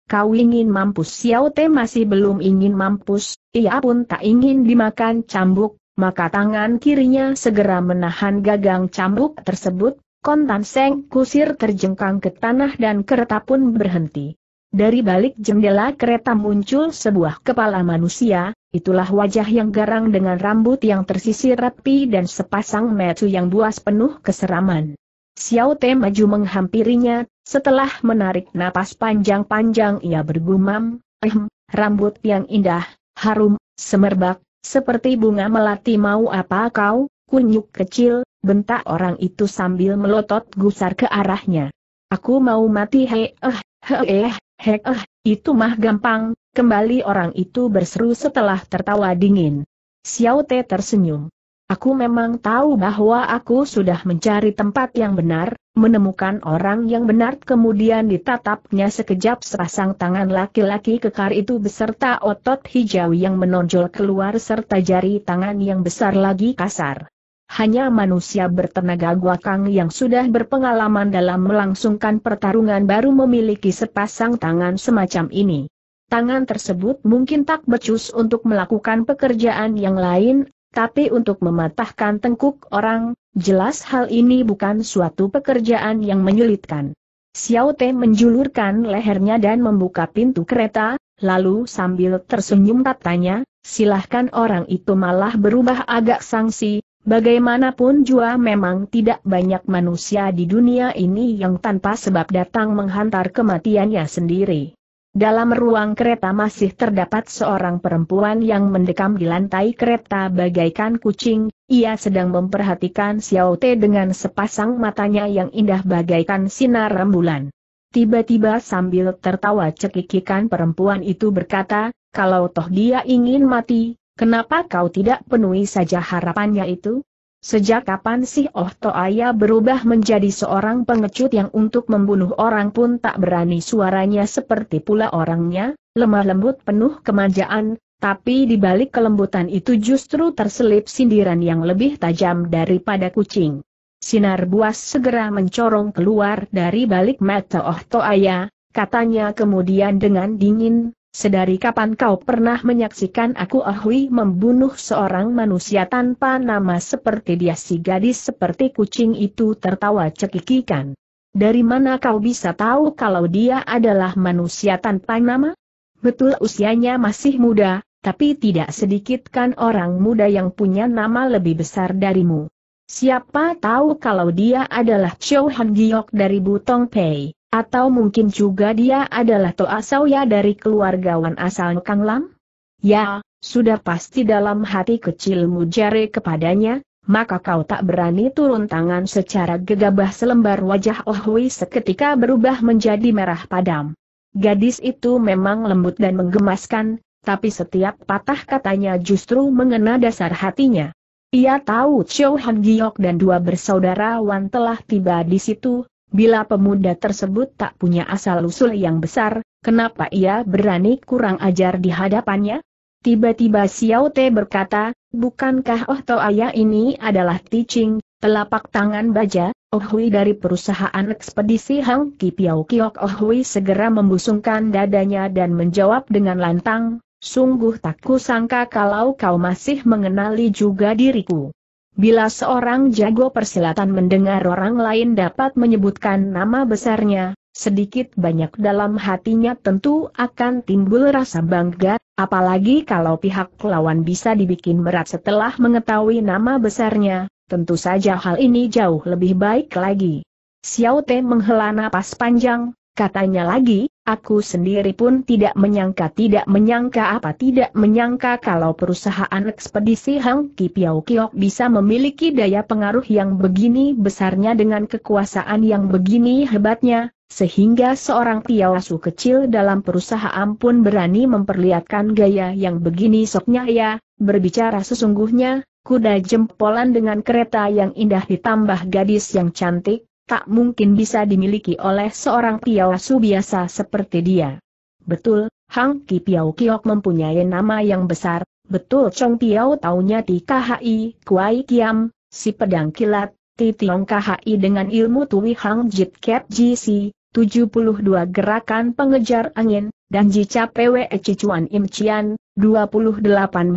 A: Kau ingin mampus Xiao Te masih belum ingin mampus, ia pun tak ingin dimakan cambuk, maka tangan kirinya segera menahan gagang cambuk tersebut, kontan seng kusir terjengkang ke tanah dan kereta pun berhenti. Dari balik jendela kereta muncul sebuah kepala manusia, itulah wajah yang garang dengan rambut yang tersisir rapi dan sepasang metu yang buas penuh keseraman. Xiao Te maju menghampirinya, setelah menarik napas panjang-panjang ia bergumam, ehm, rambut yang indah, harum, semerbak, seperti bunga melati mau apa kau, kunyuk kecil, bentak orang itu sambil melotot gusar ke arahnya. Aku mau mati he eh, he eh, he eh, itu mah gampang, kembali orang itu berseru setelah tertawa dingin. Xiao Te tersenyum. Aku memang tahu bahwa aku sudah mencari tempat yang benar, menemukan orang yang benar kemudian ditatapnya sekejap sepasang tangan laki-laki kekar itu beserta otot hijau yang menonjol keluar serta jari tangan yang besar lagi kasar. Hanya manusia bertenaga guakang yang sudah berpengalaman dalam melangsungkan pertarungan baru memiliki sepasang tangan semacam ini. Tangan tersebut mungkin tak becus untuk melakukan pekerjaan yang lain tapi untuk mematahkan tengkuk orang, jelas hal ini bukan suatu pekerjaan yang menyulitkan. Xiao Te menjulurkan lehernya dan membuka pintu kereta, lalu sambil tersenyum katanya, silahkan orang itu malah berubah agak sangsi, Bagaimanapun jua memang tidak banyak manusia di dunia ini yang tanpa sebab datang menghantar kematiannya sendiri. Dalam ruang kereta masih terdapat seorang perempuan yang mendekam di lantai kereta bagaikan kucing, ia sedang memperhatikan Xiao Te dengan sepasang matanya yang indah bagaikan sinar rembulan. Tiba-tiba sambil tertawa cekikikan perempuan itu berkata, kalau toh dia ingin mati, kenapa kau tidak penuhi saja harapannya itu? Sejak kapan sih Oh Toaya berubah menjadi seorang pengecut yang untuk membunuh orang pun tak berani suaranya seperti pula orangnya, lemah lembut penuh kemajaan, tapi di balik kelembutan itu justru terselip sindiran yang lebih tajam daripada kucing. Sinar buas segera mencorong keluar dari balik mata Oh Toaya, katanya kemudian dengan dingin, Sedari kapan kau pernah menyaksikan aku Ahui membunuh seorang manusia tanpa nama seperti dia si gadis seperti kucing itu tertawa cekikikan. Dari mana kau bisa tahu kalau dia adalah manusia tanpa nama? Betul usianya masih muda, tapi tidak sedikitkan orang muda yang punya nama lebih besar darimu. Siapa tahu kalau dia adalah Chow Han Giok dari Butong Pei. Atau mungkin juga dia adalah Toa Sauya dari keluargawan asal Kang Lam? Ya, sudah pasti dalam hati kecilmu jare kepadanya, maka kau tak berani turun tangan secara gegabah selembar wajah Oh seketika berubah menjadi merah padam. Gadis itu memang lembut dan menggemaskan, tapi setiap patah katanya justru mengena dasar hatinya. Ia tahu Chow Han Giok dan dua bersaudara wan telah tiba di situ, Bila pemuda tersebut tak punya asal-usul yang besar, kenapa ia berani kurang ajar di hadapannya? Tiba-tiba Xiao Te berkata, bukankah Oh Toaya ini adalah teaching, telapak tangan baja, Oh Hui dari perusahaan ekspedisi Hang Ki Piao Kiok Oh Hui segera membusungkan dadanya dan menjawab dengan lantang, sungguh tak kusangka kalau kau masih mengenali juga diriku. Bila seorang jago persilatan mendengar orang lain dapat menyebutkan nama besarnya, sedikit banyak dalam hatinya tentu akan timbul rasa bangga, apalagi kalau pihak lawan bisa dibikin berat setelah mengetahui nama besarnya, tentu saja hal ini jauh lebih baik lagi. Xiao Te menghela napas panjang, Katanya lagi, aku sendiri pun tidak menyangka tidak menyangka apa tidak menyangka kalau perusahaan ekspedisi Hang Ki Kio Kiok bisa memiliki daya pengaruh yang begini besarnya dengan kekuasaan yang begini hebatnya, sehingga seorang piawasu kecil dalam perusahaan pun berani memperlihatkan gaya yang begini soknya ya, berbicara sesungguhnya, kuda jempolan dengan kereta yang indah ditambah gadis yang cantik, tak mungkin bisa dimiliki oleh seorang piawasu biasa seperti dia. Betul, Hang Ki Piao Kiok mempunyai nama yang besar, betul Chong Piao taunya di KHI Kuai Kiam, si pedang kilat, Ti Tiong KHI dengan ilmu Tui Hang Jit Kep GC, 72 gerakan pengejar angin, dan Jica PWE Cicuan Im Cian, 28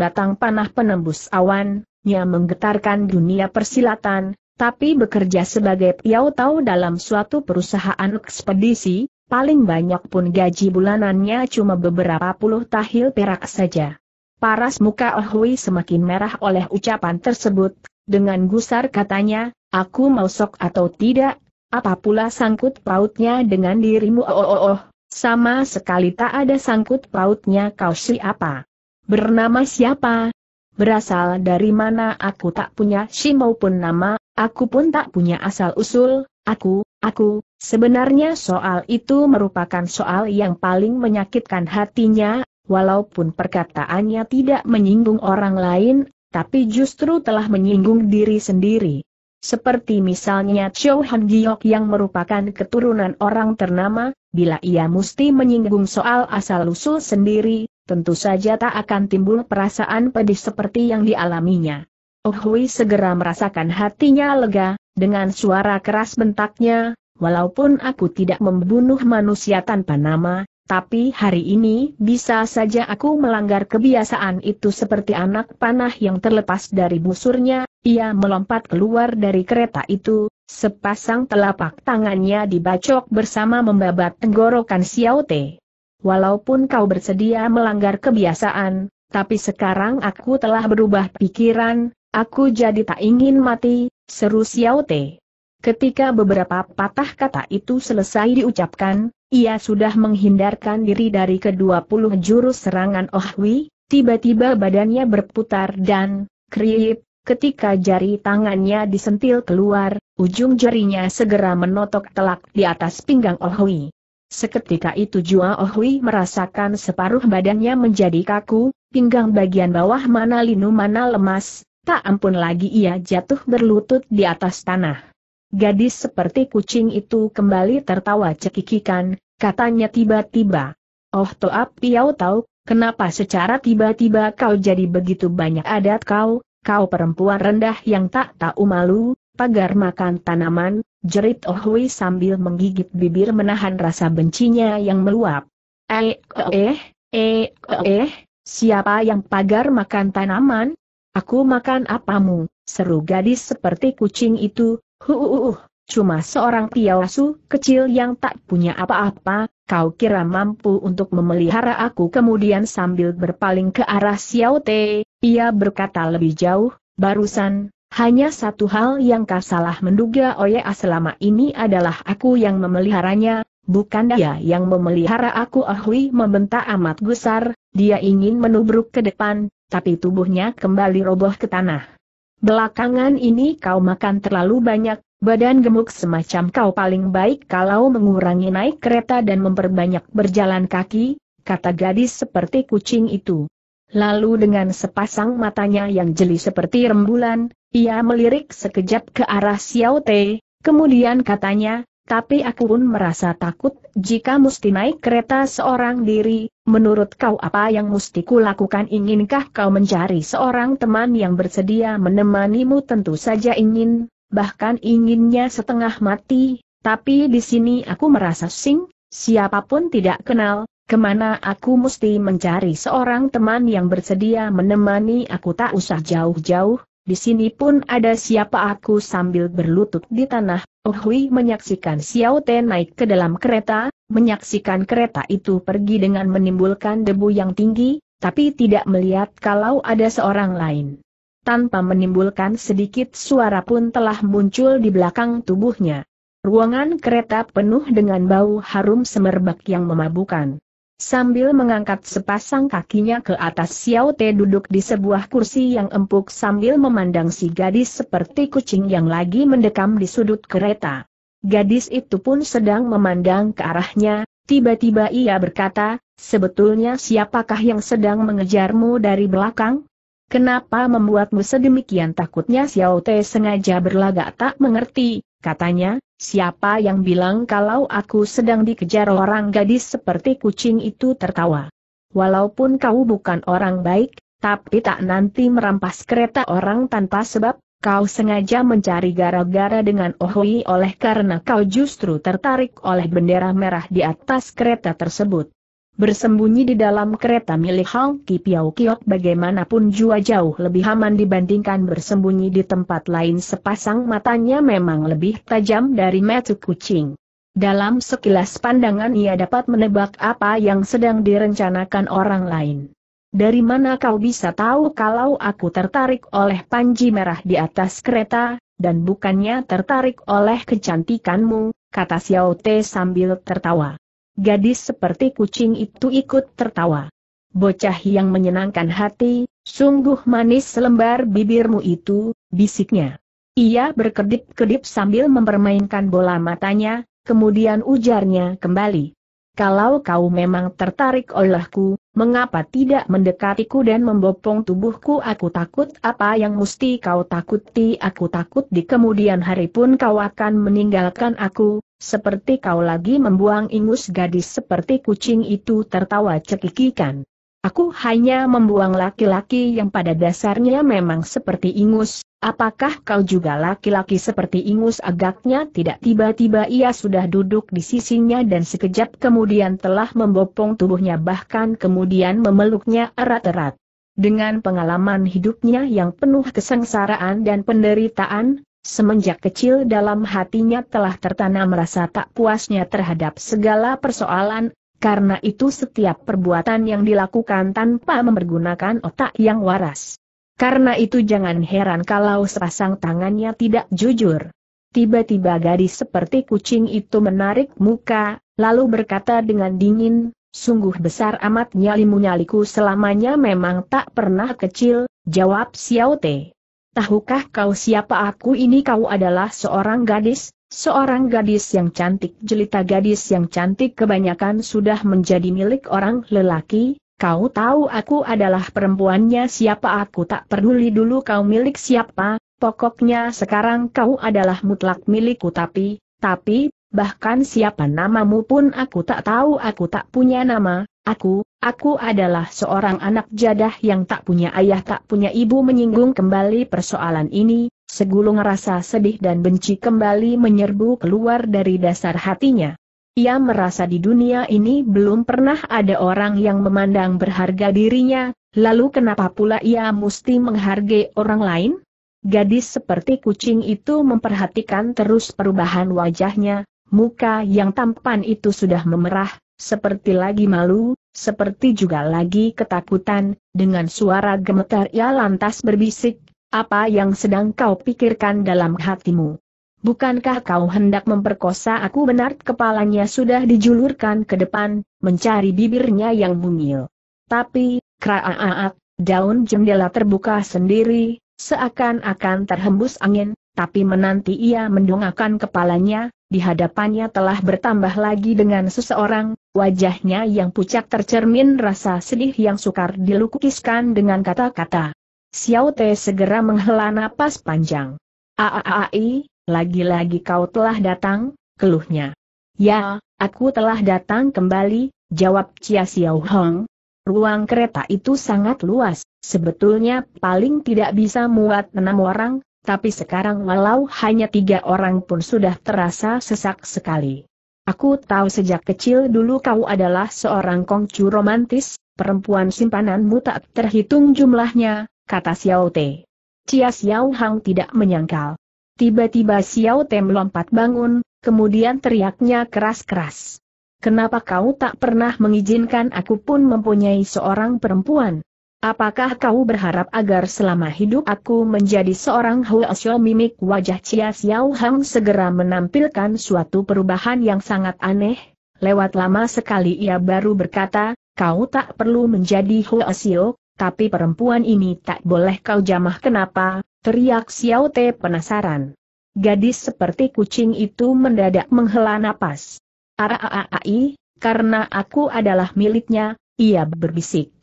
A: batang panah penembus awan, yang menggetarkan dunia persilatan, tapi bekerja sebagai piau-tau dalam suatu perusahaan ekspedisi, paling banyak pun gaji bulanannya cuma beberapa puluh tahil perak saja. Paras muka Ohui semakin merah oleh ucapan tersebut, dengan gusar katanya, aku mau sok atau tidak, apa pula sangkut pautnya dengan dirimu oh oh oh, sama sekali tak ada sangkut pautnya kau siapa. Bernama siapa? Berasal dari mana aku tak punya si maupun nama, Aku pun tak punya asal-usul, aku, aku, sebenarnya soal itu merupakan soal yang paling menyakitkan hatinya, walaupun perkataannya tidak menyinggung orang lain, tapi justru telah menyinggung diri sendiri. Seperti misalnya Chow Han Giok yang merupakan keturunan orang ternama, bila ia mesti menyinggung soal asal-usul sendiri, tentu saja tak akan timbul perasaan pedih seperti yang dialaminya. Oh Hui segera merasakan hatinya lega, dengan suara keras bentaknya, walaupun aku tidak membunuh manusia tanpa nama, tapi hari ini bisa saja aku melanggar kebiasaan itu seperti anak panah yang terlepas dari busurnya, ia melompat keluar dari kereta itu, sepasang telapak tangannya dibacok bersama membabat tenggorokan Xiao Te. Walaupun kau bersedia melanggar kebiasaan, tapi sekarang aku telah berubah pikiran, Aku jadi tak ingin mati, seru Xiao Te. Ketika beberapa patah kata itu selesai diucapkan, ia sudah menghindarkan diri dari kedua puluh jurus serangan Oh Hui, tiba-tiba badannya berputar dan, kriip, ketika jari tangannya disentil keluar, ujung jarinya segera menotok telak di atas pinggang Oh Hui. Seketika itu Jua Ohui oh merasakan separuh badannya menjadi kaku, pinggang bagian bawah mana linu mana lemas, Tak ampun lagi ia jatuh berlutut di atas tanah. Gadis seperti kucing itu kembali tertawa cekikikan, katanya tiba-tiba. Oh Toap Piau tahu, kenapa secara tiba-tiba kau jadi begitu banyak adat kau, kau perempuan rendah yang tak tahu malu, pagar makan tanaman, jerit Oh Hui sambil menggigit bibir menahan rasa bencinya yang meluap. Eh, eh, eh, eh, eh siapa yang pagar makan tanaman, Aku makan apamu, seru gadis seperti kucing itu, huuuh, cuma seorang piawasu kecil yang tak punya apa-apa, kau kira mampu untuk memelihara aku kemudian sambil berpaling ke arah Xiao Te, ia berkata lebih jauh, barusan, hanya satu hal yang kau salah menduga Oya selama ini adalah aku yang memeliharanya, bukan dia yang memelihara aku Ahui membentak amat gusar, dia ingin menubruk ke depan, tapi tubuhnya kembali roboh ke tanah. Belakangan ini kau makan terlalu banyak, badan gemuk semacam kau paling baik kalau mengurangi naik kereta dan memperbanyak berjalan kaki, kata gadis seperti kucing itu. Lalu dengan sepasang matanya yang jeli seperti rembulan, ia melirik sekejap ke arah Xiao Te, kemudian katanya, tapi aku pun merasa takut, jika mesti naik kereta seorang diri, menurut kau apa yang mesti kulakukan inginkah kau mencari seorang teman yang bersedia menemanimu tentu saja ingin, bahkan inginnya setengah mati, tapi di sini aku merasa sing, siapapun tidak kenal, kemana aku mesti mencari seorang teman yang bersedia menemani aku tak usah jauh-jauh, di sini pun ada siapa aku sambil berlutut di tanah, Ohui oh menyaksikan Xiao Te naik ke dalam kereta, menyaksikan kereta itu pergi dengan menimbulkan debu yang tinggi, tapi tidak melihat kalau ada seorang lain. Tanpa menimbulkan sedikit suara pun telah muncul di belakang tubuhnya. Ruangan kereta penuh dengan bau harum semerbak yang memabukan. Sambil mengangkat sepasang kakinya ke atas Xiao Te duduk di sebuah kursi yang empuk sambil memandang si gadis seperti kucing yang lagi mendekam di sudut kereta. Gadis itu pun sedang memandang ke arahnya, tiba-tiba ia berkata, sebetulnya siapakah yang sedang mengejarmu dari belakang? Kenapa membuatmu sedemikian takutnya Xiao Te sengaja berlagak tak mengerti, katanya, Siapa yang bilang kalau aku sedang dikejar orang gadis seperti kucing itu tertawa. Walaupun kau bukan orang baik, tapi tak nanti merampas kereta orang tanpa sebab, kau sengaja mencari gara-gara dengan Ohui oleh karena kau justru tertarik oleh bendera merah di atas kereta tersebut. Bersembunyi di dalam kereta milik Hang Ki Piao Kiok bagaimanapun jua jauh lebih aman dibandingkan bersembunyi di tempat lain sepasang matanya memang lebih tajam dari mata kucing. Dalam sekilas pandangan ia dapat menebak apa yang sedang direncanakan orang lain. Dari mana kau bisa tahu kalau aku tertarik oleh panji merah di atas kereta, dan bukannya tertarik oleh kecantikanmu, kata Xiao Te sambil tertawa gadis seperti kucing itu ikut tertawa. Bocah yang menyenangkan hati, sungguh manis selembar bibirmu itu, bisiknya. Ia berkedip-kedip sambil mempermainkan bola matanya, kemudian ujarnya kembali. Kalau kau memang tertarik olehku, mengapa tidak mendekatiku dan membopong tubuhku aku takut apa yang mesti kau takuti aku takut di kemudian hari pun kau akan meninggalkan aku, seperti kau lagi membuang ingus gadis seperti kucing itu tertawa cekikikan. Aku hanya membuang laki-laki yang pada dasarnya memang seperti ingus, apakah kau juga laki-laki seperti ingus agaknya tidak tiba-tiba ia sudah duduk di sisinya dan sekejap kemudian telah membopong tubuhnya bahkan kemudian memeluknya erat-erat. Dengan pengalaman hidupnya yang penuh kesengsaraan dan penderitaan, Semenjak kecil dalam hatinya telah tertanam rasa tak puasnya terhadap segala persoalan, karena itu setiap perbuatan yang dilakukan tanpa mempergunakan otak yang waras. Karena itu jangan heran kalau sepasang tangannya tidak jujur. Tiba-tiba gadis seperti kucing itu menarik muka, lalu berkata dengan dingin, sungguh besar amat nyali nyaliku selamanya memang tak pernah kecil, jawab Xiao Te tahukah kau siapa aku ini kau adalah seorang gadis, Seorang gadis yang cantik jelita gadis yang cantik kebanyakan sudah menjadi milik orang lelaki, kau tahu aku adalah perempuannya siapa aku tak peduli dulu kau milik siapa, pokoknya sekarang kau adalah mutlak milikku tapi, tapi, bahkan siapa namamu pun aku tak tahu aku tak punya nama, Aku, aku adalah seorang anak jadah yang tak punya ayah tak punya ibu menyinggung kembali persoalan ini, segulung rasa sedih dan benci kembali menyerbu keluar dari dasar hatinya. Ia merasa di dunia ini belum pernah ada orang yang memandang berharga dirinya, lalu kenapa pula ia mesti menghargai orang lain? Gadis seperti kucing itu memperhatikan terus perubahan wajahnya, muka yang tampan itu sudah memerah, seperti lagi malu, seperti juga lagi ketakutan, dengan suara gemetar ia lantas berbisik, apa yang sedang kau pikirkan dalam hatimu? Bukankah kau hendak memperkosa aku benar kepalanya sudah dijulurkan ke depan, mencari bibirnya yang mungil. Tapi, kraaat, daun jendela terbuka sendiri, seakan-akan terhembus angin, tapi menanti ia mendongakkan kepalanya, di hadapannya telah bertambah lagi dengan seseorang, Wajahnya yang pucat tercermin rasa sedih yang sukar dilukiskan dengan kata-kata. Xiao Te segera menghela napas panjang. Aaai, ah, ah, ah, lagi-lagi kau telah datang, keluhnya. Ya, aku telah datang kembali, jawab Chia Xiao Hong. Ruang kereta itu sangat luas, sebetulnya paling tidak bisa muat enam orang, tapi sekarang walau hanya tiga orang pun sudah terasa sesak sekali. Aku tahu sejak kecil dulu kau adalah seorang kongcu romantis, perempuan simpananmu tak terhitung jumlahnya, kata Xiao Te. Cia Xiao Hang tidak menyangkal. Tiba-tiba Xiao Te melompat bangun, kemudian teriaknya keras-keras. Kenapa kau tak pernah mengizinkan aku pun mempunyai seorang perempuan? Apakah kau berharap agar selama hidup aku menjadi seorang Xiao mimik wajah Cia Xiao Hang segera menampilkan suatu perubahan yang sangat aneh? Lewat lama sekali ia baru berkata, kau tak perlu menjadi Xiao, tapi perempuan ini tak boleh kau jamah kenapa, teriak Xiao Te penasaran. Gadis seperti kucing itu mendadak menghela napas. Araaai, karena aku adalah miliknya, ia berbisik.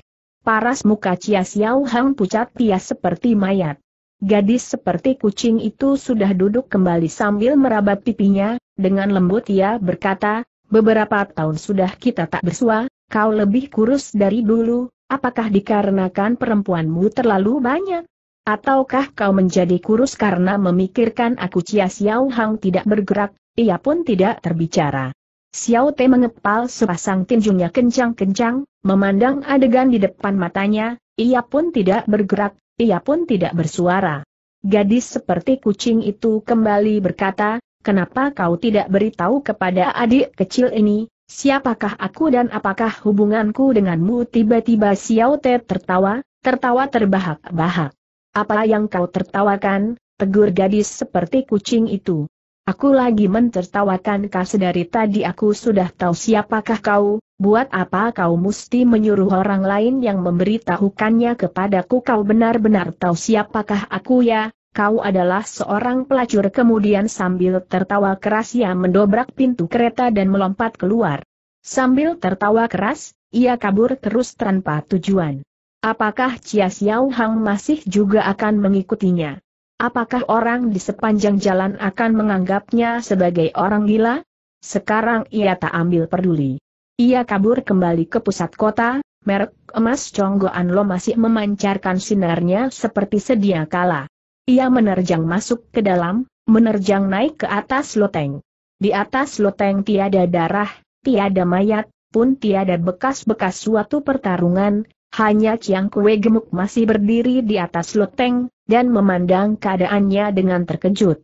A: Paras muka Cia Xiao Hang pucat pias seperti mayat. Gadis seperti kucing itu sudah duduk kembali sambil meraba pipinya, dengan lembut ia berkata, beberapa tahun sudah kita tak bersua, kau lebih kurus dari dulu, apakah dikarenakan perempuanmu terlalu banyak? Ataukah kau menjadi kurus karena memikirkan aku Cia Xiao Hang tidak bergerak, ia pun tidak terbicara. Xiao Te mengepal sepasang tinjunya kencang-kencang, memandang adegan di depan matanya, ia pun tidak bergerak, ia pun tidak bersuara. Gadis seperti kucing itu kembali berkata, kenapa kau tidak beritahu kepada adik kecil ini, siapakah aku dan apakah hubunganku denganmu tiba-tiba Xiao Te tertawa, tertawa terbahak-bahak. Apa yang kau tertawakan, tegur gadis seperti kucing itu. Aku lagi mentertawakan kas dari tadi aku sudah tahu siapakah kau, buat apa kau mesti menyuruh orang lain yang memberitahukannya kepadaku kau benar-benar tahu siapakah aku ya, kau adalah seorang pelacur kemudian sambil tertawa keras ia mendobrak pintu kereta dan melompat keluar. Sambil tertawa keras, ia kabur terus tanpa tujuan. Apakah Chia Xiao Hang masih juga akan mengikutinya? Apakah orang di sepanjang jalan akan menganggapnya sebagai orang gila? Sekarang ia tak ambil peduli. Ia kabur kembali ke pusat kota, merek emas Conggoan Lo masih memancarkan sinarnya seperti sedia kala. Ia menerjang masuk ke dalam, menerjang naik ke atas loteng. Di atas loteng tiada darah, tiada mayat, pun tiada bekas-bekas suatu pertarungan, hanya Chiang Kue Gemuk masih berdiri di atas loteng, dan memandang keadaannya dengan terkejut.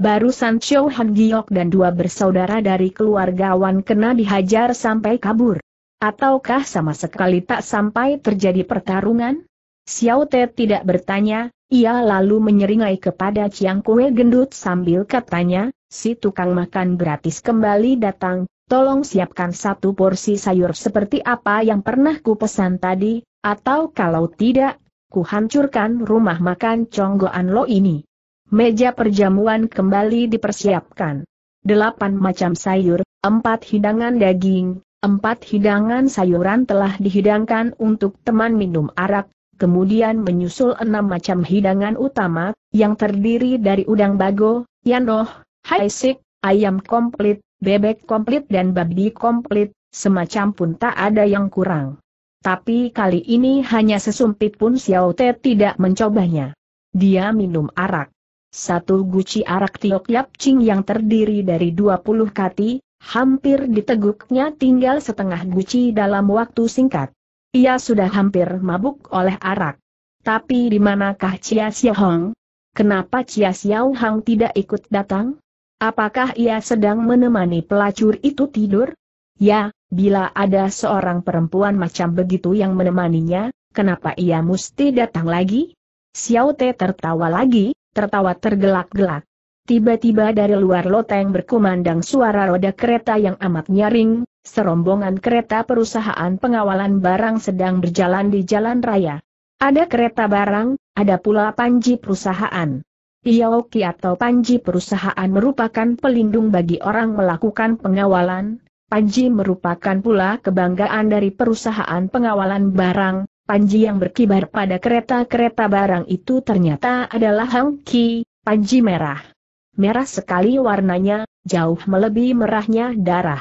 A: Baru San Chou Han Giok dan dua bersaudara dari keluarga Wan kena dihajar sampai kabur. Ataukah sama sekali tak sampai terjadi pertarungan? Xiao Te tidak bertanya, ia lalu menyeringai kepada Chiang Kue gendut sambil katanya, si tukang makan gratis kembali datang, tolong siapkan satu porsi sayur seperti apa yang pernah ku pesan tadi, atau kalau tidak, kuhancurkan rumah makan Conggoan Lo ini. Meja perjamuan kembali dipersiapkan. Delapan macam sayur, empat hidangan daging, empat hidangan sayuran telah dihidangkan untuk teman minum arak, kemudian menyusul enam macam hidangan utama, yang terdiri dari udang bago, yanoh, haisik, ayam komplit, bebek komplit dan babi komplit, semacam pun tak ada yang kurang. Tapi kali ini hanya sesumpit pun Xiao Te tidak mencobanya. Dia minum arak. Satu guci arak Tiok Yap Ching yang terdiri dari 20 kati, hampir diteguknya tinggal setengah guci dalam waktu singkat. Ia sudah hampir mabuk oleh arak. Tapi di manakah Chia Xiao Hong? Kenapa Chia Xiao Hong tidak ikut datang? Apakah ia sedang menemani pelacur itu tidur? Ya, bila ada seorang perempuan macam begitu yang menemaninya, kenapa ia mesti datang lagi? Xiao Te tertawa lagi, tertawa tergelak-gelak. Tiba-tiba dari luar loteng berkumandang suara roda kereta yang amat nyaring, serombongan kereta perusahaan pengawalan barang sedang berjalan di jalan raya. Ada kereta barang, ada pula panji perusahaan. Iyoki atau panji perusahaan merupakan pelindung bagi orang melakukan pengawalan, Panji merupakan pula kebanggaan dari perusahaan pengawalan barang, Panji yang berkibar pada kereta-kereta barang itu ternyata adalah Hang Ki, Panji merah. Merah sekali warnanya, jauh melebihi merahnya darah.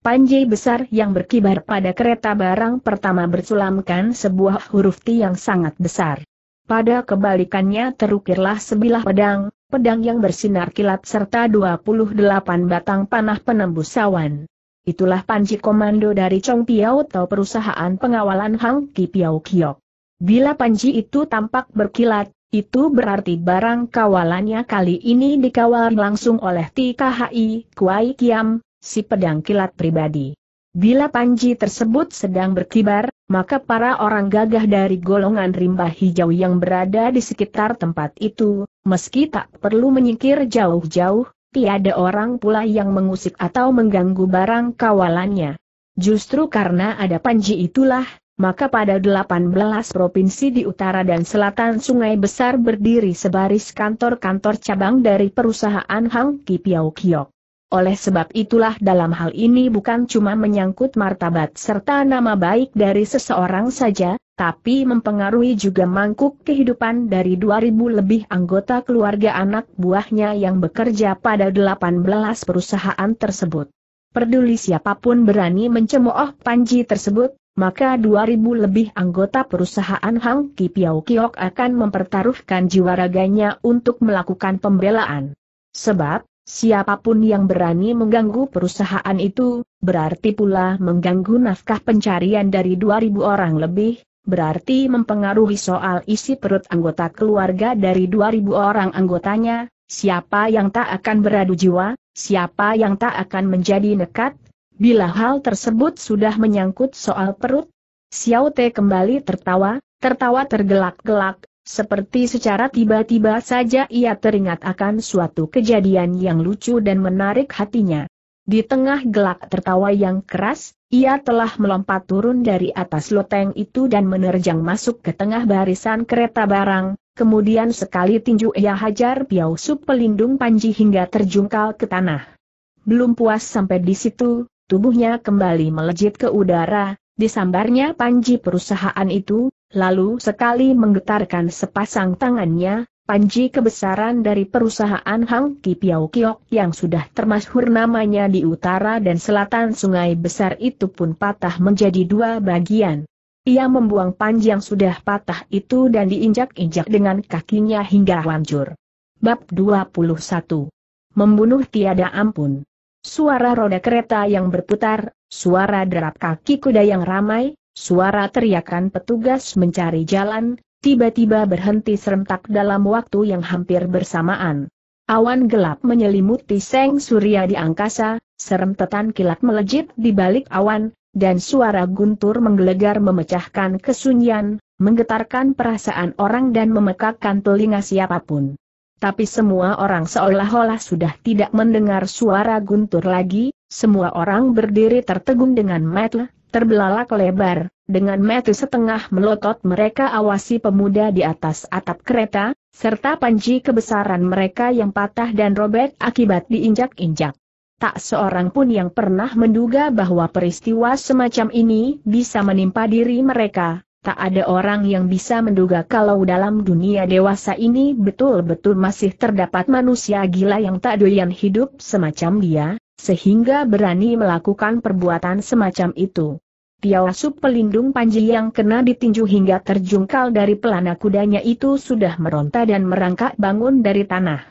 A: Panji besar yang berkibar pada kereta barang pertama bersulamkan sebuah huruf T yang sangat besar. Pada kebalikannya terukirlah sebilah pedang, pedang yang bersinar kilat serta 28 batang panah penembus sawan. Itulah panji komando dari Chong Piao atau perusahaan pengawalan Hang Ki Piao Kiok. Bila panji itu tampak berkilat, itu berarti barang kawalannya kali ini dikawal langsung oleh TKHI Kuai Kiam, si pedang kilat pribadi. Bila panji tersebut sedang berkibar, maka para orang gagah dari golongan rimba hijau yang berada di sekitar tempat itu, meski tak perlu menyingkir jauh-jauh, ada orang pula yang mengusik atau mengganggu barang kawalannya. Justru karena ada Panji itulah, maka pada 18 provinsi di utara dan selatan sungai besar berdiri sebaris kantor-kantor cabang dari perusahaan Hang Ki Kiok. Oleh sebab itulah dalam hal ini bukan cuma menyangkut martabat serta nama baik dari seseorang saja, tapi mempengaruhi juga mangkuk kehidupan dari 2000 lebih anggota keluarga anak buahnya yang bekerja pada 18 perusahaan tersebut. Peduli siapapun berani mencemooh Panji tersebut, maka 2000 lebih anggota perusahaan Hang Ki Piao Kiok akan mempertaruhkan jiwa raganya untuk melakukan pembelaan. Sebab, siapapun yang berani mengganggu perusahaan itu, berarti pula mengganggu nafkah pencarian dari 2000 orang lebih, berarti mempengaruhi soal isi perut anggota keluarga dari 2000 orang anggotanya, siapa yang tak akan beradu jiwa, siapa yang tak akan menjadi nekat, bila hal tersebut sudah menyangkut soal perut. Xiao Te kembali tertawa, tertawa tergelak-gelak, seperti secara tiba-tiba saja ia teringat akan suatu kejadian yang lucu dan menarik hatinya. Di tengah gelak tertawa yang keras, ia telah melompat turun dari atas loteng itu dan menerjang masuk ke tengah barisan kereta barang, kemudian sekali tinju ia hajar Piau Sup pelindung Panji hingga terjungkal ke tanah. Belum puas sampai di situ, tubuhnya kembali melejit ke udara, disambarnya Panji perusahaan itu, lalu sekali menggetarkan sepasang tangannya, Panji kebesaran dari perusahaan Hang Ki Piao Kiok yang sudah termasuk namanya di utara dan selatan sungai besar itu pun patah menjadi dua bagian. Ia membuang panji yang sudah patah itu dan diinjak-injak dengan kakinya hingga hancur. Bab 21 Membunuh tiada ampun Suara roda kereta yang berputar, suara derap kaki kuda yang ramai, suara teriakan petugas mencari jalan, tiba-tiba berhenti serentak dalam waktu yang hampir bersamaan. Awan gelap menyelimuti seng surya di angkasa, serentetan kilat melejit di balik awan, dan suara guntur menggelegar memecahkan kesunyian, menggetarkan perasaan orang dan memekakkan telinga siapapun. Tapi semua orang seolah-olah sudah tidak mendengar suara guntur lagi, semua orang berdiri tertegun dengan metel, terbelalak lebar, dengan metu setengah melotot mereka awasi pemuda di atas atap kereta, serta panji kebesaran mereka yang patah dan robek akibat diinjak-injak. Tak seorang pun yang pernah menduga bahwa peristiwa semacam ini bisa menimpa diri mereka, tak ada orang yang bisa menduga kalau dalam dunia dewasa ini betul-betul masih terdapat manusia gila yang tak doyan hidup semacam dia, sehingga berani melakukan perbuatan semacam itu. Piawasu pelindung Panji yang kena ditinju hingga terjungkal dari pelana kudanya itu sudah meronta dan merangkak bangun dari tanah.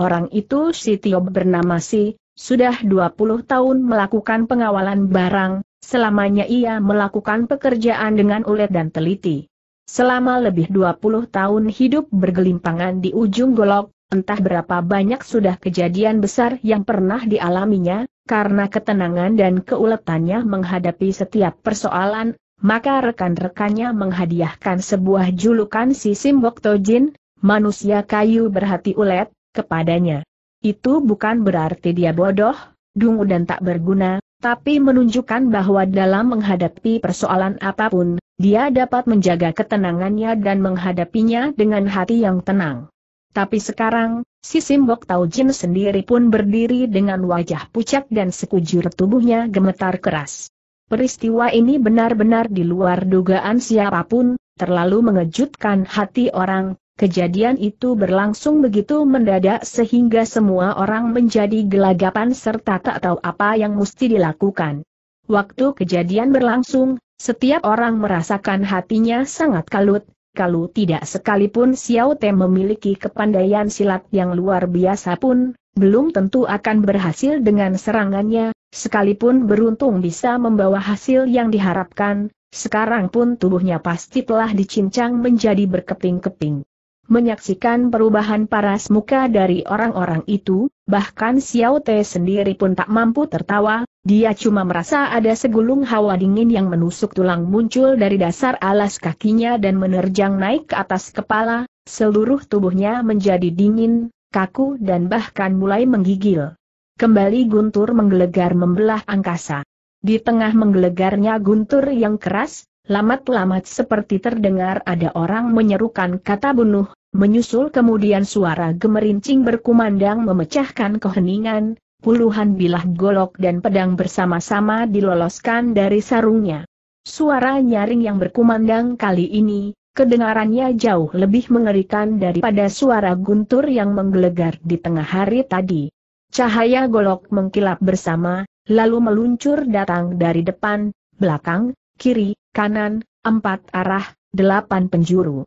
A: Orang itu si Tio bernama si, sudah 20 tahun melakukan pengawalan barang, selamanya ia melakukan pekerjaan dengan ulet dan teliti. Selama lebih 20 tahun hidup bergelimpangan di ujung golok, entah berapa banyak sudah kejadian besar yang pernah dialaminya, karena ketenangan dan keuletannya menghadapi setiap persoalan, maka rekan-rekannya menghadiahkan sebuah julukan si Simbok Tojin, manusia kayu berhati ulet, kepadanya. Itu bukan berarti dia bodoh, dungu dan tak berguna, tapi menunjukkan bahwa dalam menghadapi persoalan apapun, dia dapat menjaga ketenangannya dan menghadapinya dengan hati yang tenang. Tapi sekarang, si Simbok Tau Jin sendiri pun berdiri dengan wajah pucat dan sekujur tubuhnya gemetar keras. Peristiwa ini benar-benar di luar dugaan siapapun, terlalu mengejutkan hati orang, kejadian itu berlangsung begitu mendadak sehingga semua orang menjadi gelagapan serta tak tahu apa yang mesti dilakukan. Waktu kejadian berlangsung, setiap orang merasakan hatinya sangat kalut, kalau tidak sekalipun Xiao Te memiliki kepandaian silat yang luar biasa pun, belum tentu akan berhasil dengan serangannya, sekalipun beruntung bisa membawa hasil yang diharapkan, sekarang pun tubuhnya pasti telah dicincang menjadi berkeping-keping. Menyaksikan perubahan paras muka dari orang-orang itu, bahkan Xiao Te sendiri pun tak mampu tertawa, dia cuma merasa ada segulung hawa dingin yang menusuk tulang muncul dari dasar alas kakinya dan menerjang naik ke atas kepala, seluruh tubuhnya menjadi dingin, kaku dan bahkan mulai menggigil. Kembali Guntur menggelegar membelah angkasa. Di tengah menggelegarnya Guntur yang keras, lamat-lamat seperti terdengar ada orang menyerukan kata bunuh, menyusul kemudian suara gemerincing berkumandang memecahkan keheningan, puluhan bilah golok dan pedang bersama-sama diloloskan dari sarungnya. Suara nyaring yang berkumandang kali ini, kedengarannya jauh lebih mengerikan daripada suara guntur yang menggelegar di tengah hari tadi. Cahaya golok mengkilap bersama, lalu meluncur datang dari depan, belakang, kiri, kanan, empat arah, delapan penjuru.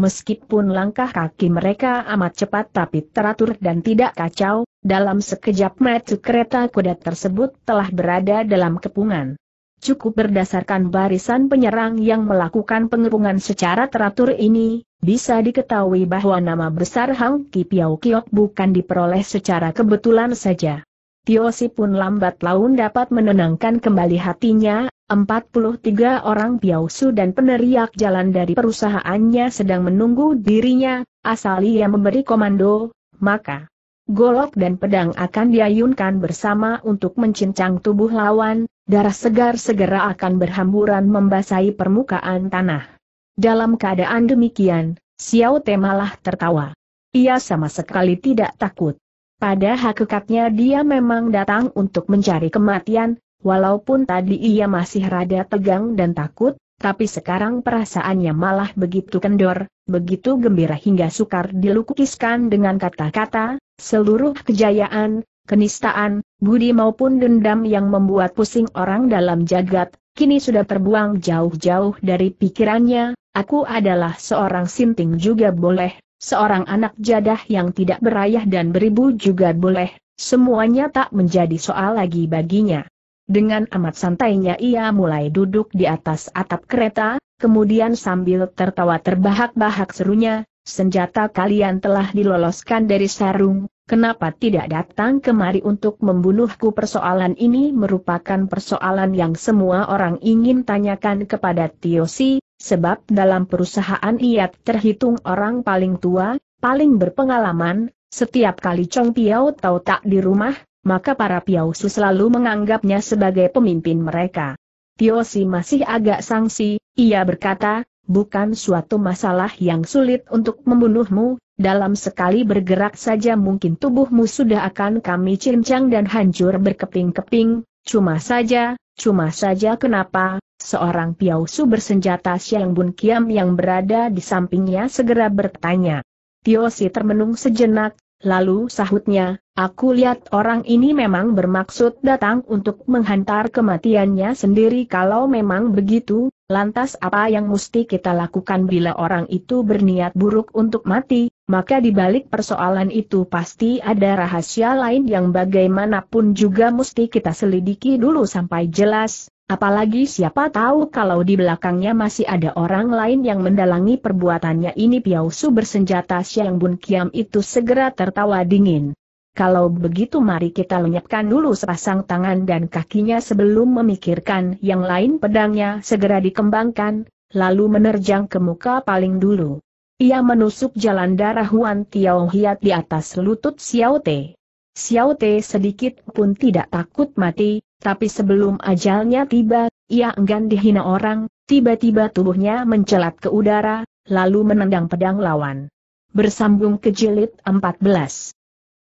A: Meskipun langkah kaki mereka amat cepat tapi teratur dan tidak kacau, dalam sekejap mata kereta kuda tersebut telah berada dalam kepungan. Cukup berdasarkan barisan penyerang yang melakukan pengepungan secara teratur ini, bisa diketahui bahwa nama besar Hang Ki Piao Kiok bukan diperoleh secara kebetulan saja. Tio si pun lambat laun dapat menenangkan kembali hatinya, 43 orang piausu dan peneriak jalan dari perusahaannya sedang menunggu dirinya, asal ia memberi komando, maka golok dan pedang akan diayunkan bersama untuk mencincang tubuh lawan, darah segar segera akan berhamburan membasahi permukaan tanah. Dalam keadaan demikian, Xiao Te malah tertawa. Ia sama sekali tidak takut. Pada hakikatnya dia memang datang untuk mencari kematian, walaupun tadi ia masih rada tegang dan takut, tapi sekarang perasaannya malah begitu kendor, begitu gembira hingga sukar dilukiskan dengan kata-kata, seluruh kejayaan, kenistaan, budi maupun dendam yang membuat pusing orang dalam jagat, kini sudah terbuang jauh-jauh dari pikirannya, aku adalah seorang sinting juga boleh Seorang anak jadah yang tidak berayah dan beribu juga boleh, semuanya tak menjadi soal lagi baginya. Dengan amat santainya ia mulai duduk di atas atap kereta, kemudian sambil tertawa terbahak-bahak serunya, senjata kalian telah diloloskan dari sarung, kenapa tidak datang kemari untuk membunuhku persoalan ini merupakan persoalan yang semua orang ingin tanyakan kepada Tiosi, sebab dalam perusahaan ia terhitung orang paling tua, paling berpengalaman, setiap kali Chong Piao tahu tak di rumah, maka para Piausu selalu menganggapnya sebagai pemimpin mereka. Tio si masih agak sangsi, ia berkata, bukan suatu masalah yang sulit untuk membunuhmu, dalam sekali bergerak saja mungkin tubuhmu sudah akan kami cincang dan hancur berkeping-keping, cuma saja, cuma saja kenapa, Seorang piausu bersenjata siang Bun Kiam yang berada di sampingnya segera bertanya. Tio si termenung sejenak, lalu sahutnya, aku lihat orang ini memang bermaksud datang untuk menghantar kematiannya sendiri kalau memang begitu, lantas apa yang mesti kita lakukan bila orang itu berniat buruk untuk mati, maka di balik persoalan itu pasti ada rahasia lain yang bagaimanapun juga mesti kita selidiki dulu sampai jelas, Apalagi siapa tahu kalau di belakangnya masih ada orang lain yang mendalangi perbuatannya ini Piao Su bersenjata Siang Bun Kiam itu segera tertawa dingin. Kalau begitu mari kita lenyapkan dulu sepasang tangan dan kakinya sebelum memikirkan yang lain pedangnya segera dikembangkan, lalu menerjang ke muka paling dulu. Ia menusuk jalan darah Huan Tiao Hiat di atas lutut Xiao Te. Xiao Te sedikit pun tidak takut mati, tapi sebelum ajalnya tiba, ia enggan dihina orang, tiba-tiba tubuhnya mencelat ke udara, lalu menendang pedang lawan. Bersambung ke jilid 14